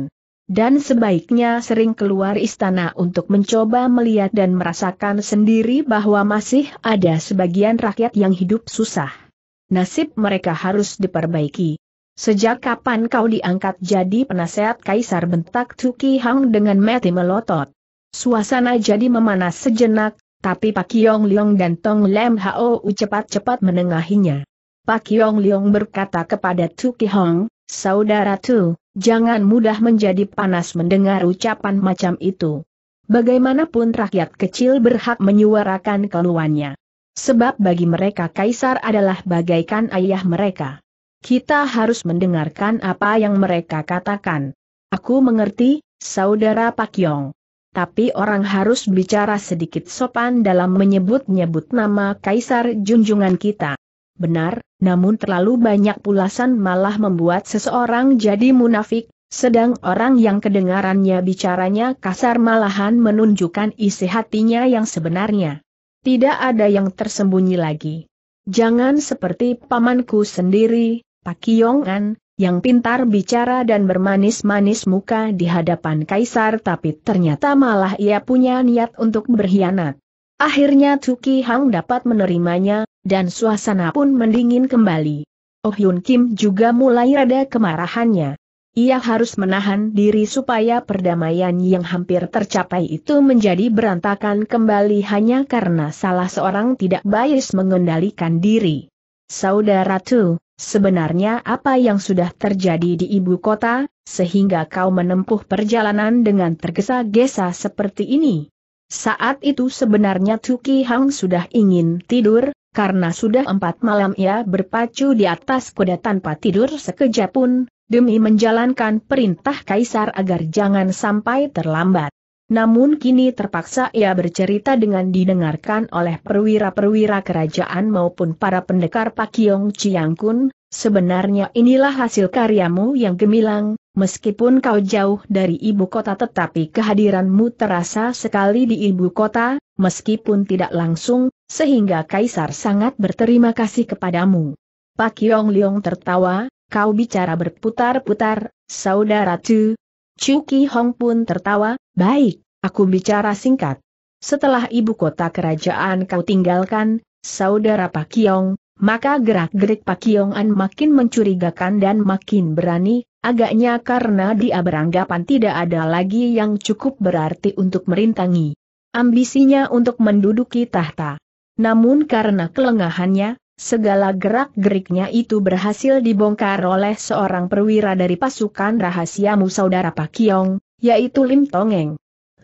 dan sebaiknya sering keluar istana untuk mencoba melihat dan merasakan sendiri bahwa masih ada sebagian rakyat yang hidup susah. Nasib mereka harus diperbaiki. Sejak kapan kau diangkat jadi penasehat kaisar bentak Tuki Hang dengan mati melotot? Suasana jadi memanas sejenak, tapi Pak Yong Leong dan Tong Lem Hao cepat-cepat menengahinya. Pak Yong Leong berkata kepada Tuki Hong, Saudara Tu, Jangan mudah menjadi panas mendengar ucapan macam itu. Bagaimanapun rakyat kecil berhak menyuarakan keluhannya. Sebab bagi mereka kaisar adalah bagaikan ayah mereka. Kita harus mendengarkan apa yang mereka katakan. Aku mengerti, saudara Pak Yong. Tapi orang harus bicara sedikit sopan dalam menyebut-nyebut nama kaisar junjungan kita. Benar, namun terlalu banyak pulasan malah membuat seseorang jadi munafik, sedang orang yang kedengarannya bicaranya kasar malahan menunjukkan isi hatinya yang sebenarnya. Tidak ada yang tersembunyi lagi. Jangan seperti pamanku sendiri, Pak Kiongan, yang pintar bicara dan bermanis-manis muka di hadapan kaisar tapi ternyata malah ia punya niat untuk berkhianat. Akhirnya Tuki Hang dapat menerimanya, dan suasana pun mendingin kembali. Oh Yun Kim juga mulai rada kemarahannya. Ia harus menahan diri supaya perdamaian yang hampir tercapai itu menjadi berantakan kembali hanya karena salah seorang tidak bias mengendalikan diri. Saudara Tu, sebenarnya apa yang sudah terjadi di ibu kota, sehingga kau menempuh perjalanan dengan tergesa-gesa seperti ini? Saat itu sebenarnya Tuki Hang sudah ingin tidur, karena sudah empat malam ia berpacu di atas kuda tanpa tidur sekejap pun, demi menjalankan perintah kaisar agar jangan sampai terlambat. Namun kini terpaksa ia bercerita dengan didengarkan oleh perwira-perwira kerajaan maupun para pendekar Pak Yong Chiang Kun, sebenarnya inilah hasil karyamu yang gemilang, Meskipun kau jauh dari ibu kota tetapi kehadiranmu terasa sekali di ibu kota, meskipun tidak langsung, sehingga Kaisar sangat berterima kasih kepadamu. Pak Yong Leong tertawa, kau bicara berputar-putar, saudara Chu. Chu Ki Hong pun tertawa, baik, aku bicara singkat. Setelah ibu kota kerajaan kau tinggalkan, saudara Pak Yong, maka gerak-gerik Pak Yong An makin mencurigakan dan makin berani, Agaknya karena dia beranggapan tidak ada lagi yang cukup berarti untuk merintangi ambisinya untuk menduduki tahta. Namun karena kelengahannya, segala gerak-geriknya itu berhasil dibongkar oleh seorang perwira dari pasukan rahasiamu saudara Pakyong, yaitu Lim Tongeng.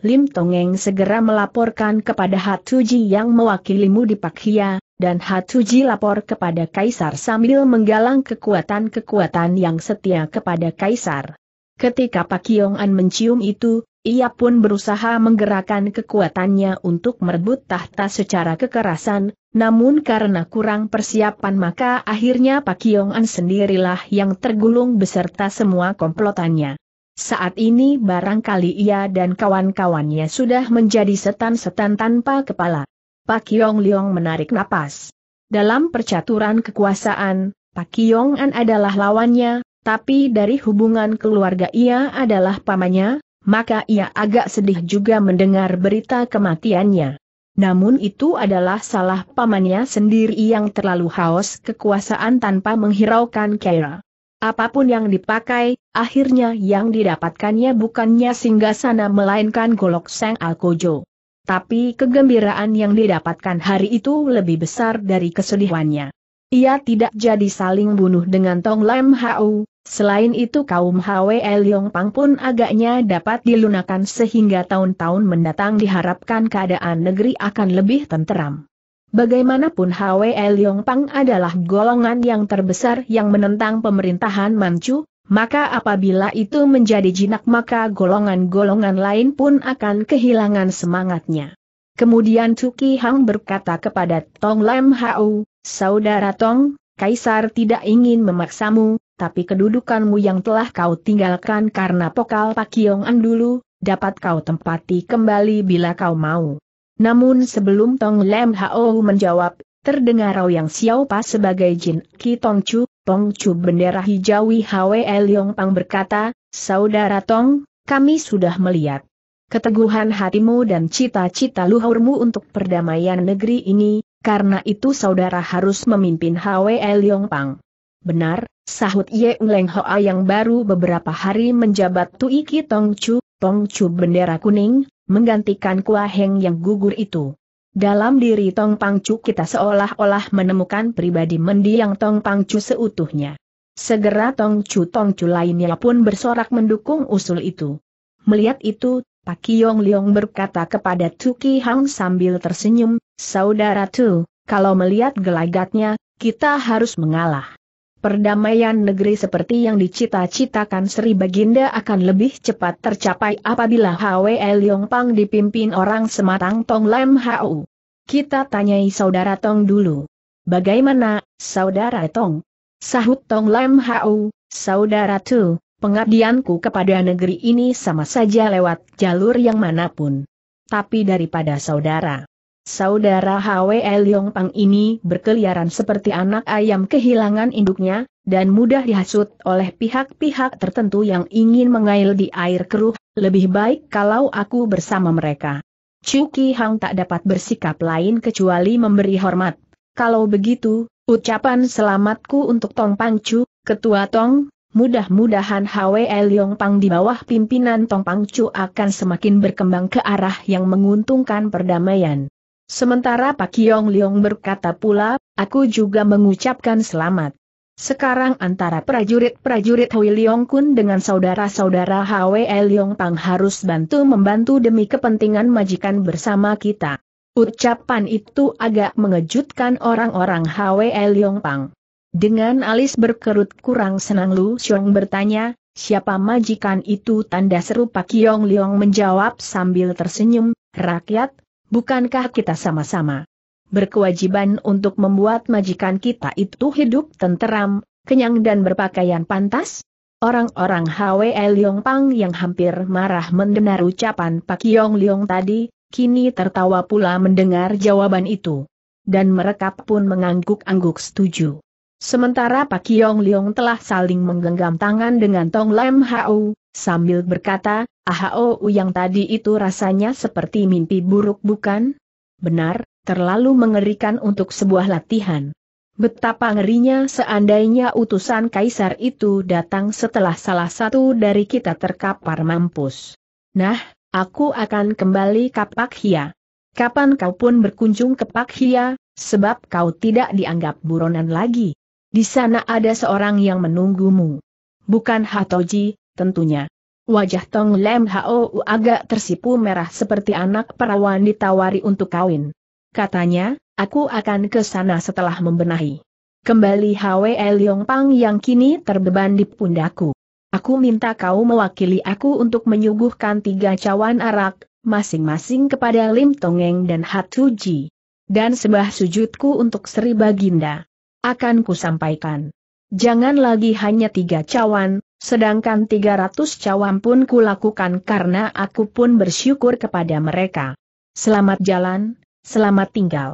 Lim Tongeng segera melaporkan kepada Hatuji yang mewakilimu di Pakhia, dan Hatuji lapor kepada Kaisar sambil menggalang kekuatan-kekuatan yang setia kepada Kaisar. Ketika Pak Yong-an mencium itu, ia pun berusaha menggerakkan kekuatannya untuk merebut tahta secara kekerasan, namun karena kurang persiapan maka akhirnya Pak Yong-an sendirilah yang tergulung beserta semua komplotannya. Saat ini barangkali ia dan kawan-kawannya sudah menjadi setan-setan tanpa kepala. Pak Yong Leong menarik napas. Dalam percaturan kekuasaan, Pak Yong An adalah lawannya, tapi dari hubungan keluarga ia adalah pamannya, maka ia agak sedih juga mendengar berita kematiannya. Namun itu adalah salah pamannya sendiri yang terlalu haus kekuasaan tanpa menghiraukan Kera. Apapun yang dipakai, akhirnya yang didapatkannya bukannya singgasana melainkan golok Sang Alkojo tapi kegembiraan yang didapatkan hari itu lebih besar dari kesedihannya. Ia tidak jadi saling bunuh dengan Tong Lam Hau, selain itu kaum Hwe Leong Pang pun agaknya dapat dilunakan sehingga tahun-tahun mendatang diharapkan keadaan negeri akan lebih tenteram. Bagaimanapun Hwe Leong Pang adalah golongan yang terbesar yang menentang pemerintahan Manchu, maka apabila itu menjadi jinak maka golongan-golongan lain pun akan kehilangan semangatnya. Kemudian Cuki Hang berkata kepada Tong Lam Hau, Saudara Tong, Kaisar tidak ingin memaksamu, tapi kedudukanmu yang telah kau tinggalkan karena pokal An dulu, dapat kau tempati kembali bila kau mau. Namun sebelum Tong Lam Hao menjawab, terdengar Yang Xiao pa sebagai Jin Ki Tong Chu Pengcu bendera hijau Hwe Yong Pang berkata, Saudara Tong, kami sudah melihat keteguhan hatimu dan cita-cita luhurmu untuk perdamaian negeri ini, karena itu saudara harus memimpin Hwe Yong Pang. Benar, sahut Ye Leng Hoa yang baru beberapa hari menjabat Tuiki Tongcu, Tongcu bendera kuning, menggantikan Kua Heng yang gugur itu. Dalam diri Tong Pangcu kita seolah-olah menemukan pribadi mendiang Tong Pangcu seutuhnya. Segera Tong Chu, Tong Chu lainnya pun bersorak mendukung usul itu. Melihat itu, Pak Yong Leong berkata kepada Tuki Hang sambil tersenyum, Saudara Tu, kalau melihat gelagatnya, kita harus mengalah. Perdamaian negeri seperti yang dicita-citakan Sri Baginda akan lebih cepat tercapai apabila Hwe Pang dipimpin orang sematang Tong Lam Hau. Kita tanyai saudara Tong dulu. Bagaimana, saudara Tong? Sahut Tong Lam Hau, saudara Tu, pengabdianku kepada negeri ini sama saja lewat jalur yang manapun. Tapi daripada saudara Saudara Hwe Leong Pang ini berkeliaran seperti anak ayam kehilangan induknya, dan mudah dihasut oleh pihak-pihak tertentu yang ingin mengail di air keruh, lebih baik kalau aku bersama mereka. Cuki Hang tak dapat bersikap lain kecuali memberi hormat. Kalau begitu, ucapan selamatku untuk Tong Pang Pangcu, Ketua Tong, mudah-mudahan Hwe Leong Pang di bawah pimpinan Tong Pang Pangcu akan semakin berkembang ke arah yang menguntungkan perdamaian. Sementara Pak Yong Leong berkata pula, aku juga mengucapkan selamat. Sekarang antara prajurit-prajurit Hui Leong Kun dengan saudara-saudara Hwe Leong Pang harus bantu-membantu demi kepentingan majikan bersama kita. Ucapan itu agak mengejutkan orang-orang Hwe Leong Pang. Dengan alis berkerut kurang senang Lu Xiong bertanya, siapa majikan itu tanda seru Pak Yong Leong menjawab sambil tersenyum, rakyat, Bukankah kita sama-sama berkewajiban untuk membuat majikan kita itu hidup tenteram, kenyang dan berpakaian pantas? Orang-orang HWE Liong Pang yang hampir marah mendengar ucapan Pak Yong Leong tadi, kini tertawa pula mendengar jawaban itu. Dan mereka pun mengangguk-angguk setuju. Sementara Pak Yong Leong telah saling menggenggam tangan dengan Tong Lam Hau, sambil berkata, Ahao oh, yang tadi itu rasanya seperti mimpi buruk bukan? Benar, terlalu mengerikan untuk sebuah latihan. Betapa ngerinya seandainya utusan kaisar itu datang setelah salah satu dari kita terkapar mampus. Nah, aku akan kembali ke Pak Hia. Kapan kau pun berkunjung ke Pak Hia, sebab kau tidak dianggap buronan lagi. Di sana ada seorang yang menunggumu. Bukan Hatoji, tentunya. Wajah Tong Lem Ho agak tersipu merah seperti anak perawan ditawari untuk kawin. Katanya, aku akan ke sana setelah membenahi. Kembali Hwe Leong Pang yang kini terbeban di pundaku. Aku minta kau mewakili aku untuk menyuguhkan tiga cawan arak, masing-masing kepada Lim Tongeng dan Hatuji. Dan sebah sujudku untuk Sri Baginda. Akan ku sampaikan. Jangan lagi hanya tiga cawan, Sedangkan 300 cawam pun kulakukan karena aku pun bersyukur kepada mereka. Selamat jalan, selamat tinggal.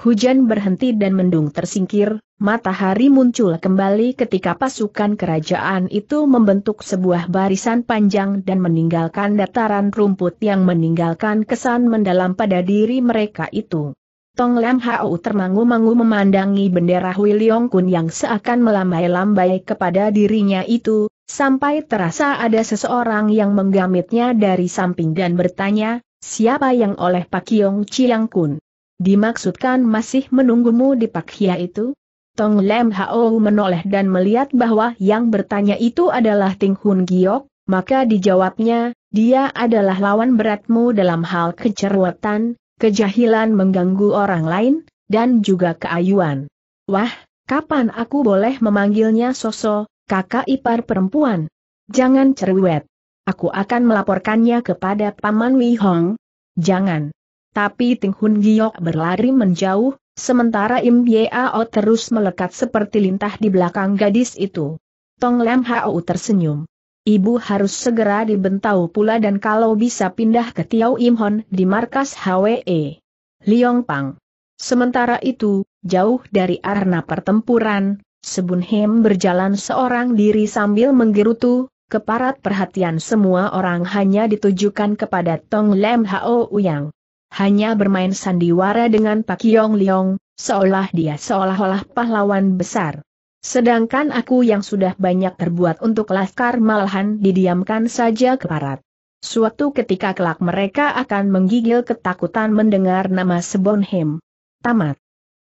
Hujan berhenti dan mendung tersingkir, matahari muncul kembali ketika pasukan kerajaan itu membentuk sebuah barisan panjang dan meninggalkan dataran rumput yang meninggalkan kesan mendalam pada diri mereka itu. Tong Lam Hao termangu-mangu memandangi bendera Hui Leong Kun yang seakan melambai-lambai kepada dirinya itu, Sampai terasa ada seseorang yang menggamitnya dari samping dan bertanya, siapa yang oleh Pak Yong Chiang Kun? Dimaksudkan masih menunggumu di Pak Hia itu? Tong Lem Hao menoleh dan melihat bahwa yang bertanya itu adalah Ting Hun Giok, maka dijawabnya, dia adalah lawan beratmu dalam hal kecerwatan, kejahilan mengganggu orang lain, dan juga keayuan. Wah, kapan aku boleh memanggilnya Soso, kakak ipar perempuan. Jangan cerewet. Aku akan melaporkannya kepada Paman Wei Hong. Jangan. Tapi Ting Hun Giok berlari menjauh, sementara Im Yao terus melekat seperti lintah di belakang gadis itu. Tong Lam Hao tersenyum. Ibu harus segera dibentau pula dan kalau bisa pindah ke Tiau Im Hon di markas HWE. Liong Pang. Sementara itu, jauh dari arena pertempuran, Hem berjalan seorang diri sambil menggerutu, keparat perhatian semua orang hanya ditujukan kepada Tong Lem Hao Uyang. Hanya bermain sandiwara dengan Pak Yong Leong, seolah dia seolah-olah pahlawan besar. Sedangkan aku yang sudah banyak terbuat untuk laskar malahan didiamkan saja keparat. Suatu ketika kelak mereka akan menggigil ketakutan mendengar nama Sebonhem. Tamat.